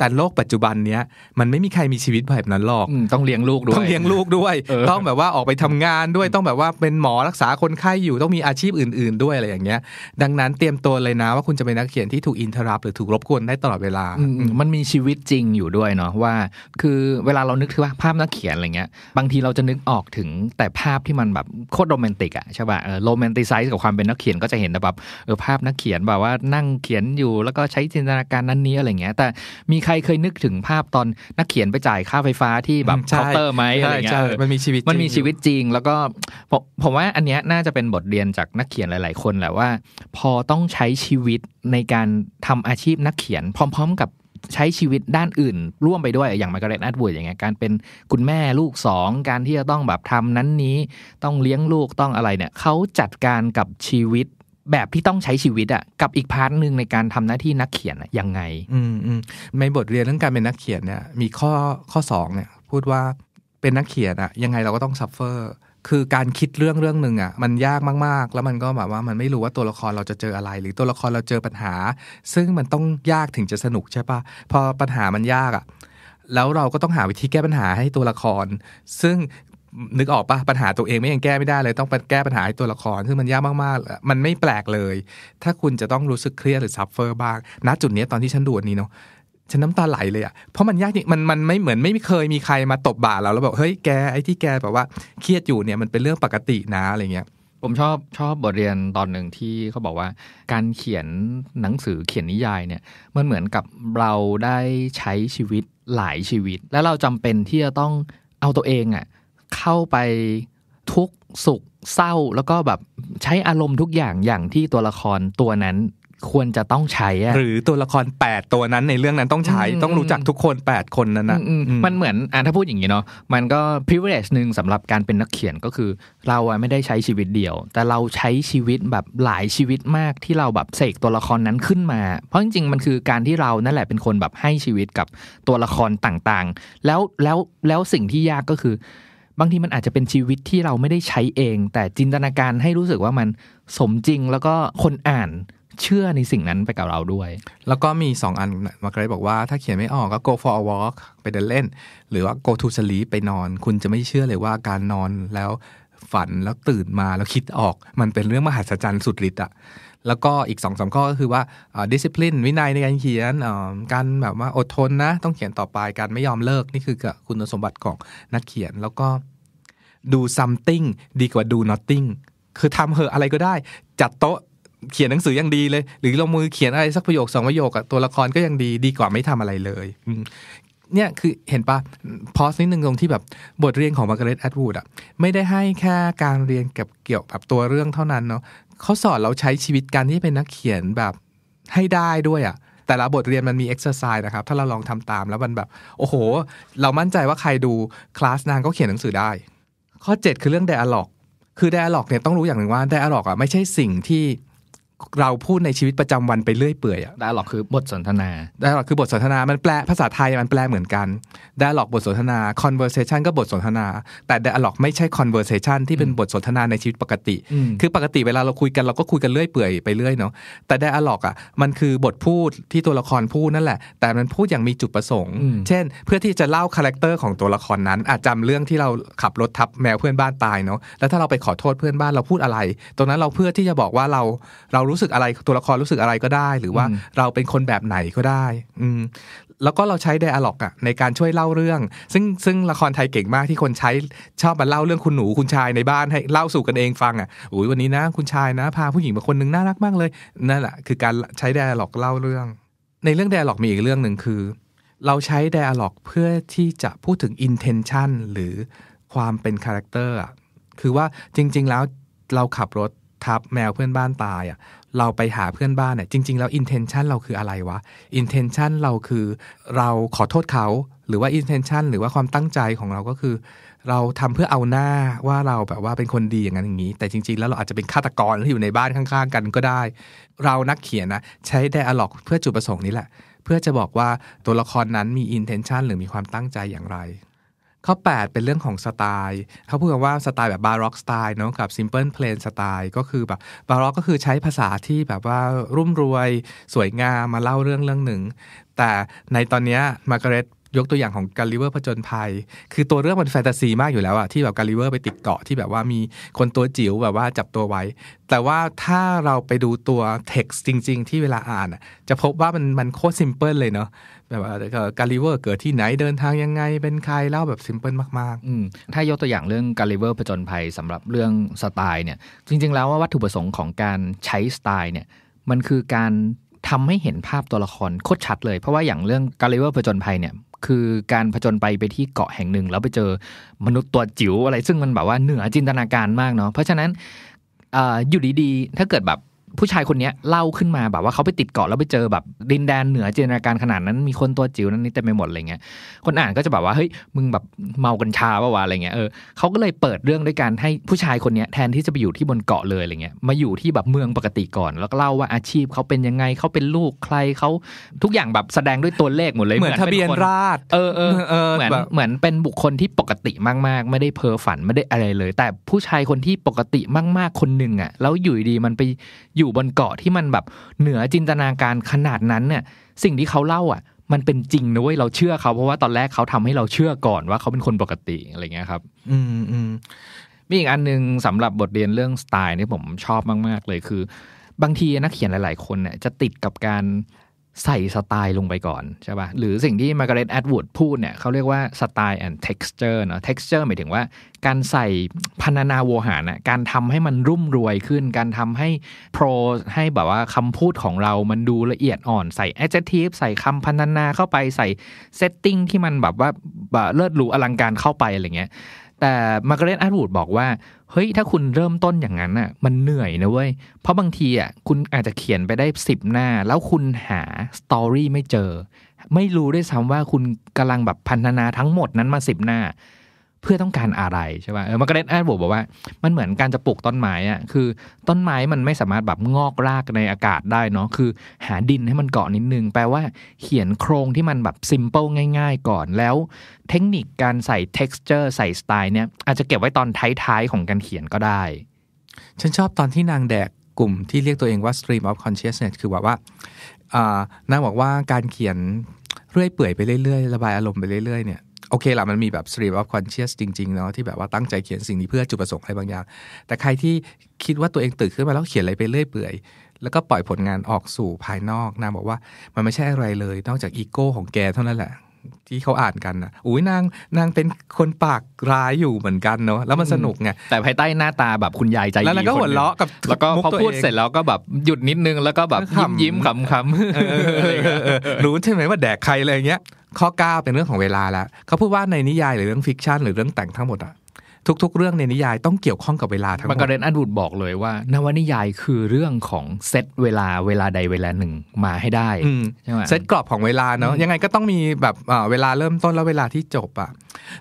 แต่โลกปัจจุบันเนี้ยมันไม่มีใครมีชีวิตแบบนั้นหรอกต้องเลี้ยงลูกด้วยต้องเลี้ยงลูกด้วย ต้องแบบว่าออกไปทำงานด้วยต้องแบบว่าเป็นหมอรักษาคนไข้อยู่ต้องมีอาชีพอื่น ๆด้วยอะไรอย่างเงี้ยดังนั้นเตรียมตัวเลยนะว่าคุณจะเป็นนักเขียนที่ถูกอินเทอร์รับหรือถูกรบกวนได้ตลอดเวลามันมีชีวิตจริงอยู่ด้วยเนาะว่า คือเวลาเรานึกถึงภาพนักเขียนอะไรเงี้ยบางทีเราจะนึกออกถึงแต่ภาพที่มันแบบโคตรโรแมนติกอะใช่ป่ะโรแมนติไซส์กับความเป็นนักเขียนก็จะเห็นแบบเออภาพนักเขียนแบบว่านั่งเขียนอยู่แล้วก็ใช้จินตนาการนั้นนี้อะไรเงี้ยแต่มีใครใครเคยนึกถึงภาพตอนนักเขียนไปจ่ายค่าไฟฟ้าที่แบบเคาน์เตอร์ไหมอะไรเงี้ยมันมีชีวิตมันมีชีวิตจริง แล้วก็ผมว่าอันเนี้ยน่าจะเป็นบทเรียนจากนักเขียนหลายๆคน แหละว่าพอต้องใช้ชีวิตในการทำอาชีพนักเขียน พร้อมๆกับใช้ชีวิตด้านอื่นร่วมไปด้วยอย่างมาการ์เร็ตแอดวูดอย่างเงี้ยการเป็นคุณแม่ลูกสองการที่จะต้องแบบทำนั้นนี้ต้องเลี้ยงลูกต้องอะไรเนี่ยเขาจัดการกับชีวิตแบบที่ต้องใช้ชีวิตอะกับอีกพาร์ทหนึ่งในการทำหน้าที่นักเขียนยังไงอืมในบทเรียนเรื่องการเป็นนักเขียนเนี่ย มีข้อข้อสองเนี่ย พูดว่าเป็นนักเขียนอะยังไงเราก็ต้องซัฟเฟอร์คือการคิดเรื่องเรื่องหนึ่งอะมันยากมากๆ แล้วมันก็แบบว่ามันไม่รู้ว่าตัวละครเราจะเจออะไร หรือตัวละครเราเจอปัญหา ซึ่งมันต้องยากถึงจะสนุกใช่ปะพอปัญหามันยากอะแล้วเราก็ต้องหาวิธีแก้ปัญหาให้ตัวละคร ซึ่งนึกออกปะปัญหาตัวเองไม่ยังแก้ไม่ได้เลยต้องไปแก้ปัญหาให้ตัวละครซึ่งมันยากมากๆ มันไม่แปลกเลย ถ้าคุณจะต้องรู้สึกเครียดหรือซัฟเฟอร์บ้างณจุดนี้ตอนที่ฉันดูนี้เนาะฉันน้ำตาไหลเลยอะ่ะ เพราะมันยากจริงมันมันไม่เหมือนไม่เคยมีใครมาตบบ่าเรา แล้วบอกเฮ้ยแกไอ้ที่แกแบบว่าเครียดอยู่เนี่ยมันเป็นเรื่องปกตินะอะไรเงี้ยผมชอบชอบบทเรียนตอนหนึ่งที่เขาบอกว่า การเขียนหนังสือเขียนนิยายเนี่ยมันเหมือนกับเราได้ใช้ชีวิตหลายชีวิต และเราจำเป็นที่จะต้องเอาตัวเองอะ่ะเข้าไปทุกสุขเศร้าแล้วก็แบบใช้อารมณ์ทุกอย่างอย่างที่ตัวละครตัวนั้นควรจะต้องใช้อะหรือตัวละคร8ตัวนั้น ในเรื่องนั้นต้องใช้ ต้องรู้จักทุกคน8คนนั้นนะมันเหมือนอ่ถ้าพูดอย่างนี้เนาะมันก็ privilege หนึ่งสำหรับการเป็นนักเขียนก็คือ เราไม่ได้ใช้ชีวิตเดียว แต่เราใช้ชีวิตแบบหลายชีวิตมากที่เราแบบเสกตัวละครนั้นขึ้นมา เพราะจริงๆมันคือการที่เรานั่นแหละเป็นคนแบบให้ชีวิตกับตัวละครต่างๆ แล้วแล้วแล้วสิ่งที่ยากก็คือบางทีมันอาจจะเป็นชีวิตที่เราไม่ได้ใช้เอง แต่จินตนาการให้รู้สึกว่ามันสมจริงแล้วก็คนอ่านเชื่อในสิ่งนั้นไปกับเราด้วย แล้วก็มี2อันมาเกรบอกว่า ถ้าเขียนไม่ออกก็ go for a walk ไปเดินเล่น หรือว่า go to sleep ไปนอน คุณจะไม่เชื่อเลยว่าการนอนแล้วฝันแล้วตื่นมาแล้วคิดออกมันเป็นเรื่องมหัศจรรย์สุดฤทธิ์อะแล้วก็อีก2อสข้อก็คือว่าดิสซิ п ลินวินัยในการเขียนการแบบว่าอดทนนะ ต้องเขียนต่อไปการไม่ยอมเลิก นี่คือคุณสมบัติของนักเขียนแล้วก็ดู something ดีกว่าดู nothing คือทำเหอะอะไรก็ได้ จัดโต๊ะ เขียนหนังสือยังดีเลย หรือลงมือเขียนอะไร สักประโยคสองประโยคตัวละครก็ยังดี ดีกว่าไม่ทำอะไรเลยเนี่ยคือเห็นปะพอสนิดนึงตรงที่แบบบทเรียนของมาร์กาเร็ตแอดวูดอ่ะ ไม่ได้ให้แค่การเรียนกับเกี่ยวกับตัวเรื่องเท่านั้นเนาะเขาสอนเราใช้ชีวิตการที่เป็นนักเขียนแบบ ให้ได้ด้วยอ่ะแต่ละบทเรียนมันมีเอ็กซ์ไซส์นะครับถ้าเราลองทำตามแล้วมันแบบ โอ้โห เรามั่นใจว่าใครดูคลาสนางก็เขียนหนังสือได้ ข้อ 7 คือเรื่องไดอะล็อก คือไดอะล็อกเนี่ยต้องรู้อย่างหนึ่งว่าไดอะล็อกอ่ะไม่ใช่สิ่งที่เราพูดในชีวิตประจำวันไปเรื่อยเปื่อยอะได้หรอกคือบทสนทนาได้หรอกคือบทสนทนา มันแปลภาษาไทยมันแปลเหมือนกันได้หรอกบทสนทนา conversation ก็บทสนทนา แต่ได้หรอกไม่ใช่ conversation ที่เป็นบทสนทนาในชีวิตปกติ คือปกติเวลาเราคุยกันเราก็คุยกันเรื่อยเปื่อยไปเรื่อยเนาะแต่ได้หรอกอะมันคือบทพูดที่ตัวละครพูดนั่นแหละ แต่มันพูดอย่างมีจุดประสงค์ เช่น เพื่อที่จะเล่าคาแรคเตอร์ของตัวละครนั้นอาจจำเรื่องที่เราขับรถทับแมวเพื่อนบ้านตายเนาะแล้วถ้าเราไปขอโทษเพื่อนบ้านเราพูดอะไรตรงนั้นเราเพื่อที่จะบอกว่าเราเรารรู้สึกอะไรตัวละครรู้สึกอะไรก็ได้ หรือว่าเราเป็นคนแบบไหนก็ได้ อืมแล้วก็เราใช้ไดอะล็อกอ่ะในการช่วยเล่าเรื่อง ซึ่งซึ่งละครไทยเก่งมากที่คนใช้ชอบมาเล่าเรื่องคุณหนูคุณชายในบ้านให้เล่าสู่กันเองฟังอ่ะอุ้ยวันนี้นะคุณชายนะพาผู้หญิงมาคนนึงน่ารักมากเลยนั่นแหละคือการใช้ไดอะล็อกเล่าเรื่อง ในเรื่องไดอะล็อกมีอีกเรื่องหนึ่งคือ เราใช้ไดอะล็อก เพื่อที่จะพูดถึงอินเทนชันหรือความเป็นคาแรคเตอร์อ่ะคือว่าจริงๆ แล้วเราขับรถทับแมวเพื่อนบ้านตายอ่ะเราไปหาเพื่อนบ้านเนี่ยจริง ๆ แล้วอินเทนชันเราคืออะไรวะอินเทนชันเราคือเราขอโทษเขาหรือว่าอินเทนชันหรือว่าความตั้งใจของเราก็คือ เราทำเพื่อเอาหน้าว่าเราแบบว่าเป็นคนดีอย่างนั้นอย่างนี้ แต่จริงๆ แล้วเราอาจจะเป็นฆาตกรที่อยู่ในบ้านข้างๆ กันก็ได้ เรานักเขียนนะใช้ไดอะล็อกเพื่อจุดประสงค์นี้แหละ เพื่อจะบอกว่าตัวละครนั้นมีอินเทนชันหรือมีความตั้งใจอย่างไรข้อ8เป็นเรื่องของสไตล์เขาพูดกันว่าสไตล์แบบบาร็อกสไตล์เนาะกับซิมเพิลเพลนสไตล์ก็คือแบบบาร็อกก็คือใช้ภาษาที่แบบว่ารุ่มรวยสวยงามมาเล่าเรื่องเรื่องหนึ่ง แต่ในตอนนี้มากาเร็ตยกตัวอย่างของการลิเวอร์ผจญภัย คือตัวเรื่องมันแฟนตาซีมากอยู่แล้วอะที่แบบการลิเวอร์ไปติดเกาะ ที่แบบว่ามีคนตัวจิ๋วแบบว่าจับตัวไว้ แต่ว่าถ้าเราไปดูตัวเท็กซ์จริงๆ ที่เวลาอ่านจะพบว่ามันมันโคตรซิมเพิลเลยเนาะแบบกาลิเวอร์เกิดที่ไหนเดินทางยังไง เป็นใครเล่าแบบซิมเพิลมากๆอืถ้ายกตัวอย่างเรื่องการลิเวอร์ผจญภัยสำหรับเรื่องสไตล์เนี่ยจริง ๆแล้วว่าวัตถุประสงค์ของการใช้สไตล์เนี่ยมันคือการทำให้เห็นภาพตัวละครโคตรชัดเลยเพราะว่าอย่างเรื่องการลิเวอร์ผจญภัยเนี่ยคือการผจญไปไปที่เกาะแห่งหนึ่ง แล้วไปเจอมนุษย์ตัวจิ๋วอะไร ซึ่งมันแบบว่าเหนือจินตนาการมากเนาะเพราะฉะนั้นออยู่ดีๆถ้าเกิดแบบผู้ชายคนนี้เล่าขึ้นมาแบบว่าเขาไปติดเกาะแล้วไปเจอแบบดินแดนเหนือจินตนาการขนาดนั้น มีคนตัวจิ๋วนั้นนี่เต็มไปหมดอะไรเงี้ยคนอ่านก็จะแบบว่าเฮ้ยมึงแบบเมากัญชาปะวะอะไรเงี้ยเออเขาก็เลยเปิดเรื่องด้วยการให้ผู้ชายคนนี้แทนที่จะไปอยู่ที่บนเกาะเลยอะไรเงี้ยมาอยู่ที่แบบเมืองปกติก่อน แล้วก็เล่าว่าอาชีพเขาเป็นยังไงเขาเป็นลูกใครเขาทุกอย่างแบบแสดงด้วยตัวเลขหมดเลยเหมือนทะเบียนราษฎรเออเออเหมือนเหมือนเป็นบุคคลที่ปกติมาก ๆ ไม่ได้เพ้อฝันไม่ได้อะไรเลย แต่ผู้ชายคนที่ปกติมาก ๆคนหนึ่งอ่ะแล้วอยู่ดีมันไปอยอยู่บนเกาะที่มันแบบเหนือจินตนาการขนาดนั้นเนี่ยสิ่งที่เขาเล่าอ่ะ มันเป็นจริงนะเว้ยเราเชื่อเขา เพราะว่าตอนแรกเขาทำให้เราเชื่อก่อนว่าเขาเป็นคนปกติอะไรเงี้ยครับ อืมอืมมีอีกอันนึงสำหรับบทเรียนเรื่องสไตล์นี่ผมชอบมาก ๆเลยคือ บางทีนักเขียนหลายๆคนเนี่ยจะติดกับการใส่สไตล์ลงไปก่อนใช่ปะ่ะหรือสิ่งที่มาร์กาเร็ตแอดวูดพูดเนี่ยเขาเรียกว่าสไตล์ and texture เนาะ texture หมายถึงว่าการใส่พันานาโวหารนะการทำให้มันรุ่มรวยขึ้น การทำให้โปรให้แบบว่าคำพูดของเรามันดูละเอียดอ่อนใส่ adjective ใส่คำพันานาเข้าไป ใส่ setting ที่มันแบบว่าเลิศหรูอลังการเข้าไปอะไรเงี้ยแต่มาร์กาเร็ตแอดวูดบอกว่าเฮ้ย ถ้าคุณเริ่มต้นอย่างนั้นอ่ะ มันเหนื่อยนะเว้ย เพราะบางทีอ่ะคุณอาจจะเขียนไปได้สิบหน้า แล้วคุณหาสตอรี่ไม่เจอ ไม่รู้ด้วยซ้ำว่าคุณกำลังแบบพันธนาทั้งหมดนั้นมาสิบหน้าเพื่อต้องการอะไรใช่ป่ะมันก็เล็ดแอดบอกว่า มันเหมือนการจะปลูกต้นไม้อะคือต้นไม้มันไม่สามารถแบบงอกรากในอากาศได้เนาะคือหาดินให้มันเกาะนิดนึง แปลว่าเขียนโครงที่มันแบบซิมเปิลง่ายๆก่อน แล้วเทคนิคการใส่ texture ใส่สไตล์เนี่ยอาจจะเก็บไว้ตอนท้ายๆของการเขียนก็ได้ ฉันชอบตอนที่นางแดกกลุ่มที่เรียกตัวเองว่า stream of consciousness คือแบบว่านางบอกว่าการเขียนเรื่อยเปื่อยไปเรื่อยๆระบายอารมณ์ไปเรื่อยๆเนี่ยโอเคละมันมีแบบสรีร a m of c o n s c i o u จริง ๆ เนาะที่แบบว่าตั้งใจเขียนสิ่งนี้เพื่อจุดประสงค์อะไรบางอย่าง แต่ใครที่คิดว่าตัวเองตื่นขึ้นมาแล้วเขียนอะไรไปเรื่อยเปื่อย แล้วก็ปล่อยผลงานออกสู่ภายนอกนางบอกว่ามันไม่ใช่อะไรเลย นอกจากอีโก้ของแกเท่านั้นแหละที่เขาอ่านกันนะอุ้ยนางนางเป็นคนปากร้ายอยู่เหมือนกันเนาะ แล้วมันสนุกไง แต่ภายใต้หน้าตาแบบคุณยายใจดีแล้วก็หัวเราะกับ แล้วก็พอพูดเสร็จแล้วก็แบบหยุดนิดนึง แล้วก็แบบยิ้มยิ้มขำๆ รู้ใช่ไหมว่าแดกใครอะไรเงี้ยข้อก้วเป็นเรื่องของเวลาแล้วเขาพูดว่าในนิยายหรือเรื่องฟิกชันหรือเรื่องแต่งทั้งหมดอะทุกๆเรื่องในนิยายต้องเกี่ยวข้องกับเวลาทั้งหมดมาการ์เรนอัดวูดบอกเลยว่า นวนิยายคือเรื่องของเซตเวลาเวลาใดเวลาหนึ่งมาให้ได้ใช่ไหมเซตกรอบของเวลาเนาะยังไงก็ต้องมีแบบเวลาเริ่มต้นแล้วเวลาที่จบอะ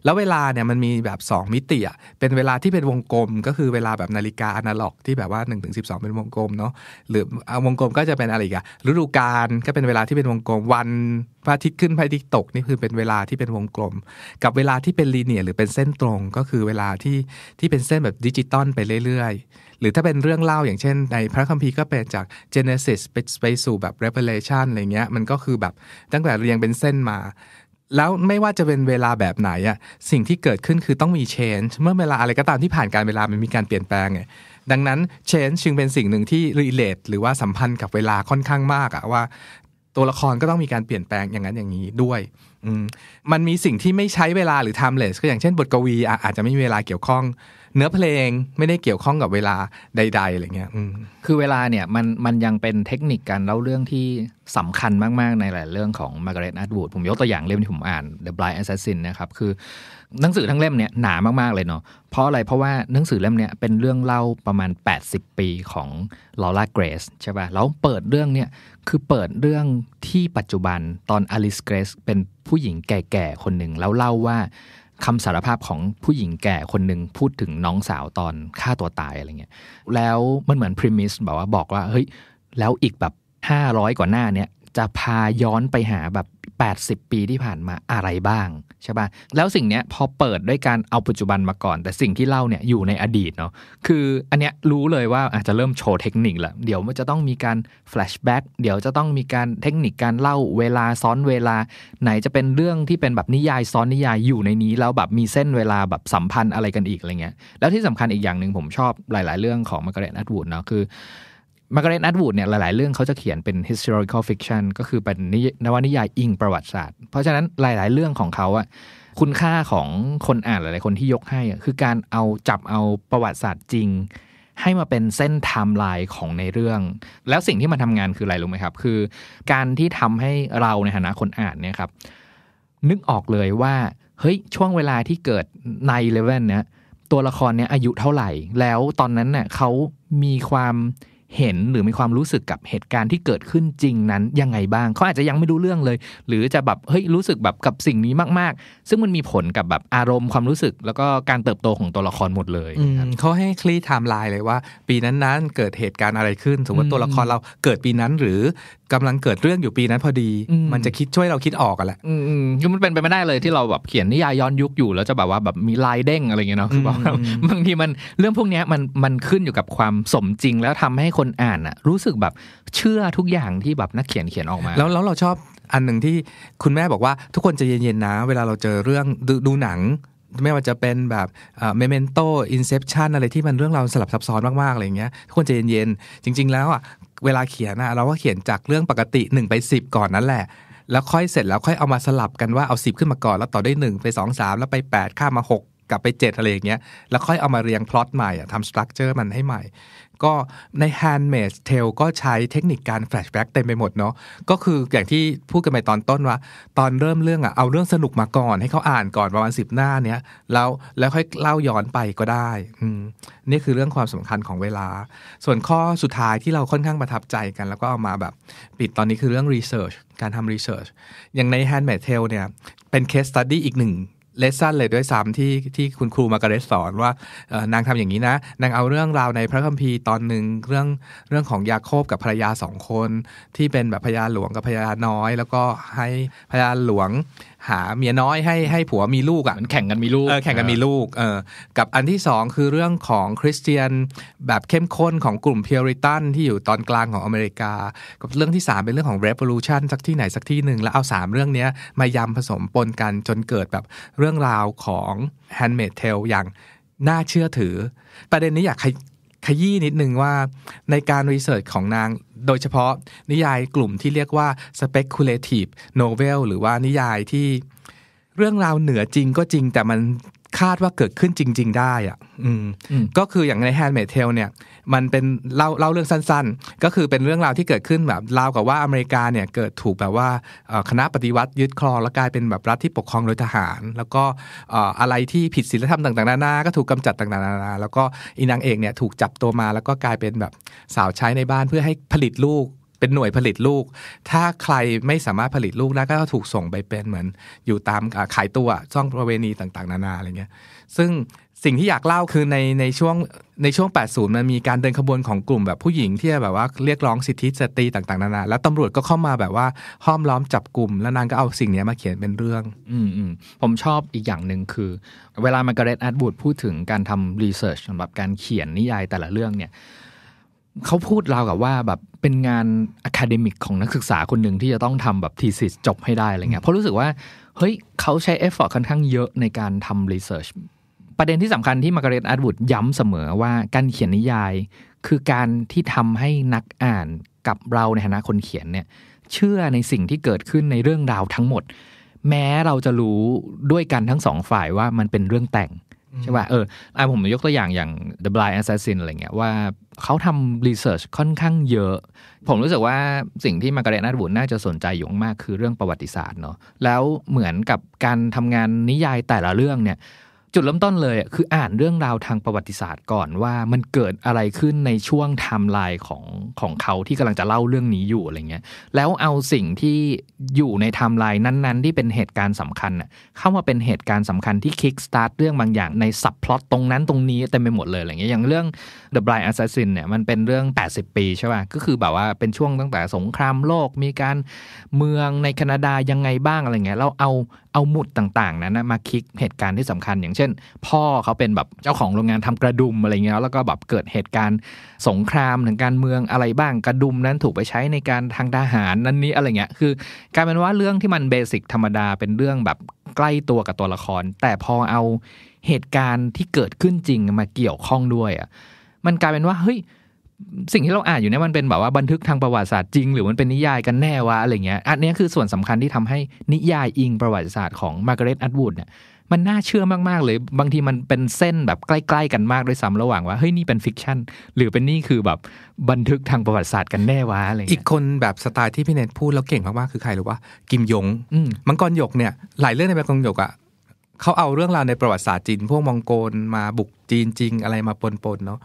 แล้วเวลาเนี่ยมันมีแบบ2มิติอะเป็นเวลาที่เป็นวงกลม ก็คือเวลาแบบนาฬิกาอนาล็อก ที่แบบว่า1นถึงสิเป็นวงกลมเนาะหรือวงกลมก็จะเป็นอะไรกันฤดูกาลก็เป็นเวลาที่เป็นวงกลมวันพระอาทิตย์ขึ้นพระอาทิตย์ตกนี่คือเป็นเวลาที่เป็นวงกลม กับเวลาที่เป็นลีเนียหรือเป็นเส้นตรงก็คือเวลาที่ที่เป็นเส้นแบบดิจิตอลไปเรื่อยๆ หรือถ้าเป็นเรื่องเล่าอย่างเช่นใน พระคัมภีร์ก็เป็นจาก Genesis ไปสู่แบบ Revelation อะไรเงี้ยมันก็คือแบบตั้งแต่เรียงเป็นเส้นมา แล้วไม่ว่าจะเป็นเวลาแบบไหนอะสิ่งที่เกิดขึ้นคือต้องมี change เมื่อเวลาอะไรก็ตามที่ผ่านการเวลามันมีการเปลี่ยนแปลงไงดังนั้น change จึงเป็นสิ่งหนึ่งที่ relate หรือว่าสัมพันธ์กับเวลาค่อนข้างมากอะว่าตัวละครก็ต้องมีการเปลี่ยนแปลงอย่างนั้นอย่างนี้ด้วย มันมีสิ่งที่ไม่ใช้เวลาหรือ timeless ก็อย่างเช่นบทกวี อาจจะไม่มีเวลาเกี่ยวข้อง เนื้อเพลง ไม่ได้เกี่ยวข้องกับเวลาใด ๆอะไรเงี้ยคือเวลาเนี่ยมันมันยังเป็นเทคนิคการเล่าเรื่องที่สำคัญมากๆในหลายเรื่องของมาร์กาเร็ตอัตวูดผมยกตัวอย่างเล่มที่ผมอ่าน The Blind Assassin นะครับคือหนังสือทั้งเล่มเนี่ยหนามากๆเลยเนาะเพราะอะไรเพราะว่าหนังสือเล่มเนี่ยเป็นเรื่องเล่าประมาณ 80 ปีของลอร่าเกรสใช่ป่ะ แล้วเปิดเรื่องเนี่ยคือเปิดเรื่องที่ปัจจุบันตอนอลิสเกรสเป็นผู้หญิงแก่ ๆ คนหนึ่งแล้วเล่าว่าคำสารภาพของผู้หญิงแก่คนหนึ่งพูดถึงน้องสาวตอนฆ่าตัวตาย อะไรเงี้ย แล้วมันเหมือนพรีมิสแบบว่าบอกว่าเฮ้ยแล้วอีกแบบ 500 กว่าหน้าเนี่ยจะพาย้อนไปหาแบบ80 ปีที่ผ่านมาอะไรบ้างใช่ป่ะแล้วสิ่งเนี้ยพอเปิดด้วยการเอาปัจจุบันมาก่อน แต่สิ่งที่เล่าเนี่ยอยู่ในอดีตเนาะคืออันเนี้ยรู้เลยว่าอาจจะเริ่มโชว์เทคนิคละเดี๋ยวมันจะต้องมีการแฟลชแบ็กเดี๋ยวจะต้องมีการเทคนิคการเล่าเวลาซ้อนเวลา ไหนจะเป็นเรื่องที่เป็นแบบนิยายซ้อนนิยายอยู่ในนี้ แล้วแบบมีเส้นเวลาแบบสัมพันธ์อะไรกันอีกอะไรเงี้ย แล้วที่สำคัญอีกอย่างหนึ่งผมชอบหลาย ๆ เรื่องของมาร์กาเร็ตแอดวูดเนาะคือมาร์กาเร็ตแอดวูดเนี่ยหลาย ๆ เรื่องเขาจะเขียนเป็น historical fiction ก็คือเป็นนวนิยายอิงประวัติศาสตร์ เพราะฉะนั้น หลาย ๆ เรื่องของเขาอะคุณค่าของคนอ่านหลาย ๆ คนที่ยกให้ คือการเอาจับเอาประวัติศาสตร์จริงให้มาเป็นเส้นไทม์ไลน์ของในเรื่อง แล้วสิ่งที่มันทำงานคืออะไรรู้ไหมครับ คือการที่ทำให้เราในฐานะคนอ่านเนี่ยครับนึกออกเลยว่าเฮ้ยช่วงเวลาที่เกิดในเลเวลเนี่ยตัวละครเนี่ยอายุเท่าไหร่ แล้วตอนนั้นเน่ยเขามีความเห็นหรือมีความรู้สึกกับเหตุการณ์ที่เกิดขึ้นจริงนั้น ยังไงบ้าง เขาอาจจะยังไม่รู้เรื่องเลย หรือจะแบบเฮ้ยรู้สึกแบบกับสิ่งนี้มาก ๆ ซึ่งมันมีผลกับแบบอารมณ์ความรู้สึกแล้วก็การเติบโตของตัวละครหมดเลยเขาให้คลี่ไทม์ไลน์เลยว่าปีนั้นๆเกิดเหตุการณ์อะไรขึ้น สมมติตัวละครเราเกิดปีนั้น หรือกำลังเกิดเรื่องอยู่ปีนั้นพอดี มันจะคิดช่วยเราคิดออกกันแหละคือมันเป็นไปไม่ได้เลยที่เราแบบเขียนนิยายย้อนยุคอยู่ แล้วจะแบบว่าแบบมีลายเด้งอะไรเงี้ยเนาะคือบบกบางทีมันเรื่องพวกนี้มันมันขึ้นอยู่กับความสมจริงแล้วทำให้คคนอ่านอะรู้สึกแบบเชื่อทุกอย่างที่แบบนักเขียนเขียนออกมา แล้วแล้วเราชอบอันหนึ่งที่คุณแม่บอกว่าทุกคนจะเย็นๆนะ เวลาเราเจอเรื่องดดูหนัง ไม่ว่าจะเป็นแบบเมเมนโตอินเซพชันอะไรที่มันเรื่องราวสลับซับซ้อนมากๆอะไรเงี้ยทุกคนจะเย็นๆจริง ๆแล้วอะเวลาเขียนอะเราก็เขียนจากเรื่องปกติ 1 ไป 10 ก่อนนั่นแหละ แล้วค่อยเสร็จแล้วค่อยเอามาสลับกันว่าเอา 10 ขึ้นมาก่อนแล้วต่อด้วย1ไป2 3แล้วไป8ข้ามา 6กลับไป7อะไรอย่างเงี้ยแล้วค่อยเอามาเรียงพล็อตใหม่อะทำสตรัคเจอร์มันให้ใหม่ก็ใน h a n d m a ม d เ Tale ก็ใช้เทคนิคการแฟลชแบ็กเต็มไปหมดเนาะก็คืออย่างที่พูดกันไปตอนต้นว่า ตอนเริ่มเรื่องอะเอาเรื่องสนุกมาก่อน ให้เขาอ่านก่อนประมาณสิบหน้าเนี้ยแล้วแล้วค่อยเล่าย้อนไปก็ได้ นี่คือเรื่องความสำคัญของเวลา ส่วนข้อสุดท้ายที่เราค่อนข้างประทับใจกัน แล้วก็เอามาแบบ ปิดตอนนี้คือเรื่องรีเสิร์ชการทำรีเสิร์ชอย่างใน h a n d m a ม d เ Tale เนี่ยเป็นเคสตัดดี้อีกหนึ่งเลสั้นเลยด้วยซ้ำที่ที่คุณครูมาการเรสสอนว่านางทำอย่างนี้นะ นางเอาเรื่องราวในพระคัมภีร์ตอนหนึ่งเรื่องเรื่องของยาโคบกับภรรยาสองคน ที่เป็นแบบพญาหลวงกับพญาน้อย แล้วก็ให้พญาหลวงหาเมียน้อยให้ให้ผัวมีลูกอ่ะมันแข่งกันมีลูกแข่งกันมีลูก เออ กับอันที่สองคือเรื่องของคริสเตียนแบบเข้มข้นของกลุ่มเพียริตันที่อยู่ตอนกลางของอเมริกา กับเรื่องที่3เป็นเรื่องของเร v o l u t i o n สักที่ไหนสักที่หนึ่ง แล้วเอา3เรื่องนี้มายำผสมปนกันจนเกิดแบบเรื่องราวของ handmade tale อย่างน่าเชื่อถือ ประเด็นนี้อยากขยี้นิดนึงว่าในการรีเสิร์ชของนางโดยเฉพาะนิยายกลุ่มที่เรียกว่า speculative novel หรือว่านิยายที่เรื่องราวเหนือจริงก็จริงแต่มันคาดว่าเกิดขึ้นจริงๆ ได้อ่ะก็คืออย่างในแฮนด์เมดเทลเนี่ย มันเป็นเล่าเล่าเรื่องสั้น ๆ ก็คือเป็นเรื่องราวที่เกิดขึ้นแบบราวกับว่าอเมริกาเนี่ย เกิดถูกแบบว่าคณะปฏิวัติยึดครองแล้วกลายเป็นแบบรัฐที่ปกครองโดยทหาร แล้วก็อะไรที่ผิดศีลธรรมต่างๆนานาก็ถูกกาจัดต่างๆนานาแล้วก็อินางเอกเนี่ยถูกจับตัวมาแล้วก็กลายเป็นแบบสาวใช้ในบ้านเพื่อให้ผลิตลูกเป็นหน่วยผลิตลูก ถ้าใครไม่สามารถผลิตลูกได้ก็ถูกส่งไปเป็นเหมือนอยู่ตามขายตัวช่องประเวณีต่างๆ นานาอะไรเงี้ย ซึ่งสิ่งที่อยากเล่าคือในในช่วงในช่วง 80 มันมีการเดินขบวนของกลุ่ม แบบผู้หญิงที่แบบว่าเรียกร้องสิทธิสตรีต่าง ๆ นานา แล้วตำรวจก็เข้ามาแบบว่าห้อมล้อมจับกลุ่ม แล้วนางก็เอาสิ่งนี้มาเขียนเป็นเรื่อง อืมอืมผมชอบอีกอย่างหนึ่งคือ เวลามาการ์เร็ตแอดบูดพูดถึงการทำรีเสิร์ชสำหรับการเขียนนิยายแต่ละเรื่องเนี่ยเขาพูดราวกับว่าแบบเป็นงานอะคาเดมิกของนักศึกษาคนหนึ่งที่จะต้องทำแบบทีสิสจบให้ได้อะไรเงี้ยเพราะรู้สึกว่าเฮ้ย เขาใช้เอฟเฟอร์ค่อนข้างเยอะในการทำรีเสิร์ชประเด็นที่สำคัญที่มาการ์เร็ตร์ดวูดย้ำเสมอว่าการเขียนนิยาย คือการที่ทำให้นักอ่านกับเราในฐานะคนเขียนเนี่ยเชื่อในสิ่งที่เกิดขึ้นในเรื่องราวทั้งหมด แม้เราจะรู้ด้วยกันทั้งสองฝ่ายว่ามันเป็นเรื่องแต่งใช่ป่ะ เออ ไอผมยกตัวอย่างอย่าง The Blind Assassin อะไรเงี้ยว่าเขาทำรีเสิร์ชค่อนข้างเยอะ ผมรู้สึกว่าสิ่งที่มาการ์เร็ตนาดบุญน่าจะสนใจอยู่มากคือเรื่องประวัติศาสตร์เนาะ แล้วเหมือนกับการทำงานนิยายแต่ละเรื่องเนี่ยจุดเริ่มต้นเลยคืออ่านเรื่องราวทางประวัติศาสตร์ก่อนว่ามันเกิดอะไรขึ้นในช่วงไทม์ไลน์ของของเขาที่กำลังจะเล่าเรื่องนี้อยู่อะไรเงี้ยแล้วเอาสิ่งที่อยู่ในไทม์ไลน์นั้นๆที่เป็นเหตุการณ์สำคัญเข้ามาเป็นเหตุการณ์สำคัญที่คิกสตาร์ทเรื่องบางอย่างในสับพลอตตรงนั้นตรงนี้เต็มไปหมดเลยอะไรเงี้ยอย่างเรื่อง The Blind Assassin เนี่ย มันเป็นเรื่อง 80 ปีใช่ป่ะก็คือแบบว่าเป็นช่วงตั้งแต่สงครามโลก มีการเมืองในแคนาดายังไงบ้างอะไรเงี้ยเราเอาเอาหมุดต่าง ๆ นั้นมาคลิกเหตุการณ์ที่สำคัญ อย่างเช่น พ่อเขาเป็นแบบเจ้าของโรงงานทำกระดุมอะไรเงี้ยแล้วก็แบบเกิดเหตุการณ์สงครามถึงการเมืองอะไรบ้างกระดุมนั้นถูกไปใช้ในการทางทหารนั้นนี้อะไรเงี้ยคือกลายเป็นว่าเรื่องที่มันเบสิกธรรมดาเป็นเรื่องแบบใกล้ตัวกับตัวละคร แต่พอเอาเหตุการณ์ที่เกิดขึ้นจริงมาเกี่ยวข้องด้วยอ่ะมันกลายเป็นว่าเฮ้ยสิ่งที่เราอ่านอยู่เนี่ยมันเป็นแบบว่าบันทึกทางประวัติศาสตร์จริงหรือมันเป็นนิยายกันแน่วะอะไรเงี้ย อันนี้คือส่วนสำคัญที่ทำให้นิยายอิงประวัติศาสตร์ของมาร์กาเร็ตอัตวูดเนี่ยมันน่าเชื่อมาก ๆ เลย บางทีมันเป็นเส้นแบบใกล้ ๆ กันมากด้วยซ้ำระหว่างว่าเฮ้ยนี่เป็นฟิกชันหรือเป็นนี่คือแบบบันทึกทางประวัติศาสตร์กันแน่วะอะไรอีกคนแบบสไตล์ที่พี่เนทพูดแล้วเก่งมากๆคือใครหรือว่ากิมยงมังกรหยกเนี่ย หลายเรื่องในมังกรหยกอะเขาเอาเรื่องราวในประวัติศาสตร์จีนพวกมองโกลมาบุกจีนจริง อะไรมาปนๆเนาะ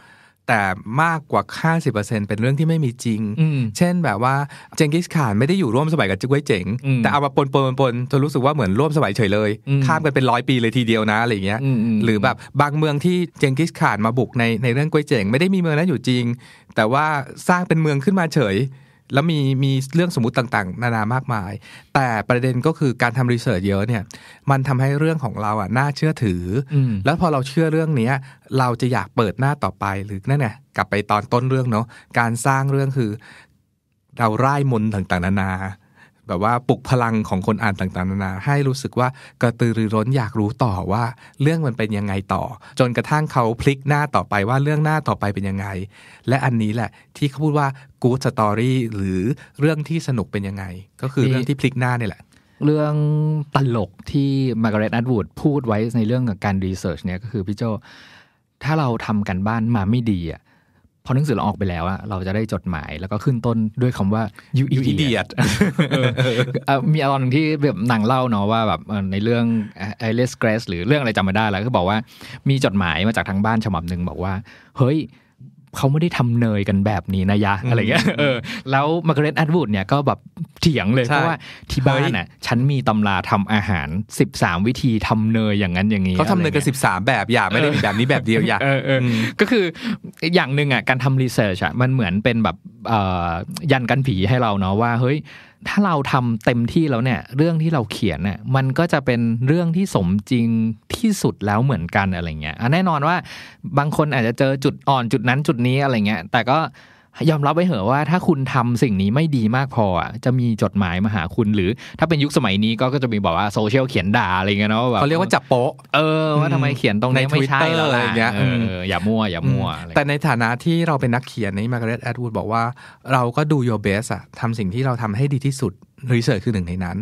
แต่มากกว่า 50%เป็นเรื่องที่ไม่มีจริง เช่น แบบว่าเจงกิสข่านไม่ได้อยู่ร่วมสมัยกับจุ้ยเจ๋ง แต่เอามาปนปนปนจนรู้สึกว่าเหมือนร่วมสมัยเฉยเลย ข้ามกันเป็นร้อยปีเลยทีเดียวนะอะไรเงี้ยหรือแบบบางเมืองที่เจงกิสข่านมาบุกในในเรื่องกุ้ยเจ๋งไม่ได้มีเมืองนั้นอยู่จริง แต่ว่าสร้างเป็นเมืองขึ้นมาเฉยแล้วมีมีเรื่องสมมติต่างๆ นานามากมาย แต่ประเด็นก็คือการทำรีเสิร์ชเยอะเนี่ย มันทำให้เรื่องของเราอ่ะน่าเชื่อถือ แล้วพอเราเชื่อเรื่องนี้เราจะอยากเปิดหน้าต่อไปหรือนั่นไงกลับไปตอนต้นเรื่องเนาะการสร้างเรื่องคือเราไร้มนต่างๆ นานาแบบว่าปลุกพลังของคนอ่านต่างๆ นานา ให้รู้สึกว่ากระตือรือร้นอยากรู้ต่อว่าเรื่องมันเป็นยังไงต่อ จนกระทั่งเขาพลิกหน้าต่อไปว่าเรื่องหน้าต่อไปเป็นยังไง และอันนี้แหละที่เขาพูดว่ากู๊ดสตอรี่หรือเรื่องที่สนุกเป็นยังไง ก็คือเรื่องที่พลิกหน้านี่แหละ เรื่องตลกที่มาร์กาเร็ตอดวูดพูดไว้ในเรื่องของการรีเสิร์ชเนี่ยก็คือพี่โจถ้าเราทำกันบ้านมาไม่ดีอ่ะพอหนังสือเราออกไปแล้วอะเราจะได้จดหมายแล้วก็ขึ้นต้นด้วยคำว่า you idiot มีอารมณ์ที่แบบหนังเล่าเนาะว่าแบบในเรื่อง Alice g r a สหรือเรื่องอะไรจำไม่ได้แล้วก็บอกว่ามีจดหมายมาจากทางบ้านฉบับหนึ่งบอกว่า เฮ้ยเขาไม่ได้ทำเนยกันแบบนี้นะยะ อะไรเงี้ย เออ แล้วมาร์กาเร็ตแอดวูดเนี่ยก็แบบเถียงเลยเพราะว่าที่บ้านน่ะฉันมีตำราทำอาหาร 13 วิธีทำเนยอย่างนั้นอย่างนี้ เขาทำเนยกัน 13 แบบอย่าไม่ได้มีแบบนี้แบบเดียวอย่าก็คือ อย่างหนึ่งอ่ะ การทำรีเสิร์ชอ่ะมันเหมือนเป็นแบบยันกันผีให้เราเนาะว่า เฮ้ยถ้าเราทำเต็มที่แล้วเนี่ย เรื่องที่เราเขียนเนี่ยมันก็จะเป็นเรื่องที่สมจริงที่สุดแล้วเหมือนกันอะไรเงี้ยแน่นอนว่า บางคนอาจจะเจอจุดอ่อนจุดนั้นจุดนี้อะไรเงี้ยแต่ก็ยอมรับไว้เหอะว่าถ้าคุณทำสิ่งนี้ไม่ดีมากพอจะมีจดหมายมาหาคุณหรือถ้าเป็นยุคสมัยนี้ ก็จะมีบอกว่าโซเชียลเขียนด่า อะไรเงี้ยเนาะเขาเรียกว่าจับโป๊ะเออว่าทำไมเขียนตรงนี้ไม่ใช่แล้วอะไรเงี้ยอย่ามั่ว อย่ามั่วแต่ในฐานะที่เราเป็นนักเขียนนี่มาร์กาเร็ตแอดวูดบอกว่าเราก็ดู your best อะทำสิ่งที่เราทำให้ดีที่สุดรีเสิร์ชคือหนึ่งในนั้น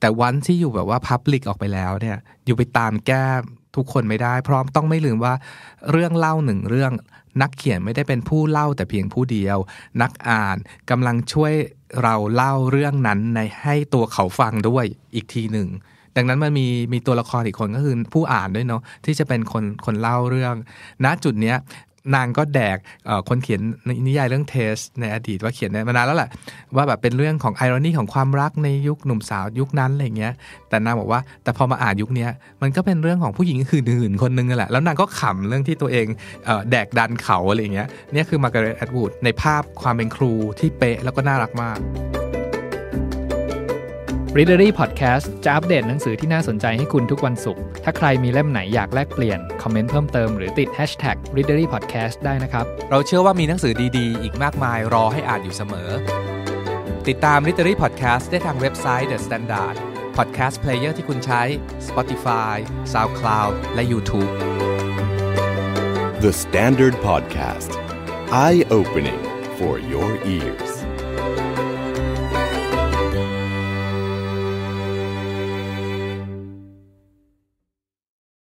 แต่วันที่อยู่แบบว่าพับลิกออกไปแล้ว เนี่ยอยู่ไปตามแก้ทุกคนไม่ได้ พร้อมต้องไม่ลืมว่าเรื่องเล่าหนึ่งเรื่องนักเขียนไม่ได้เป็นผู้เล่าแต่เพียงผู้เดียว นักอ่านกำลังช่วยเราเล่าเรื่องนั้นในให้ตัวเขาฟังด้วยอีกทีหนึ่ง ดังนั้นมันมีมีตัวละครอีกคนก็คือผู้อ่านด้วยเนาะที่จะเป็นคนคนเล่าเรื่อง ณจุดเนี้ยนางก็แดกคนเขียนนิยายเรื่องเทส ในอดีตว่าเขียนมานานแล้วแหละ ว่าแบบเป็นเรื่องของไอรอนีของความรักในยุคหนุ่มสาวยุคนั้นอะไรเงี้ยแต่นางบอกว่าแต่พอมาอ่านยุคนี้มันก็เป็นเรื่องของผู้หญิง คือหื่นคนนึงแหละแล้วนางก็ขำเรื่องที่ตัวเองแดกดันเขาอะไรเงี้ยนี่คือมาการ์เร็ตแอดวูดในภาพความเป็นครูที่เป๊ะแล้วก็น่ารักมาก r e a d e r y Podcast จะอัปเดตหนังสือที่น่าสนใจให้คุณทุกวันศุกร์ ถ้าใครมีเล่มไหนอยากแลกเปลี่ยน คอมเมนต์เพิ่มเติมหรือติด Hashtag r e a d e r y Podcast ได้นะครับ เราเชื่อว่ามีหนังสือดีๆ อีกมากมายรอให้อ่านอยู่เสมอ ติดตาม r e a d e r y Podcast ได้ทางเว็บไซต์ The Standard Podcast Player ที่คุณใช้ Spotify SoundCloud และ YouTube The Standard Podcast Eye Opening for your ears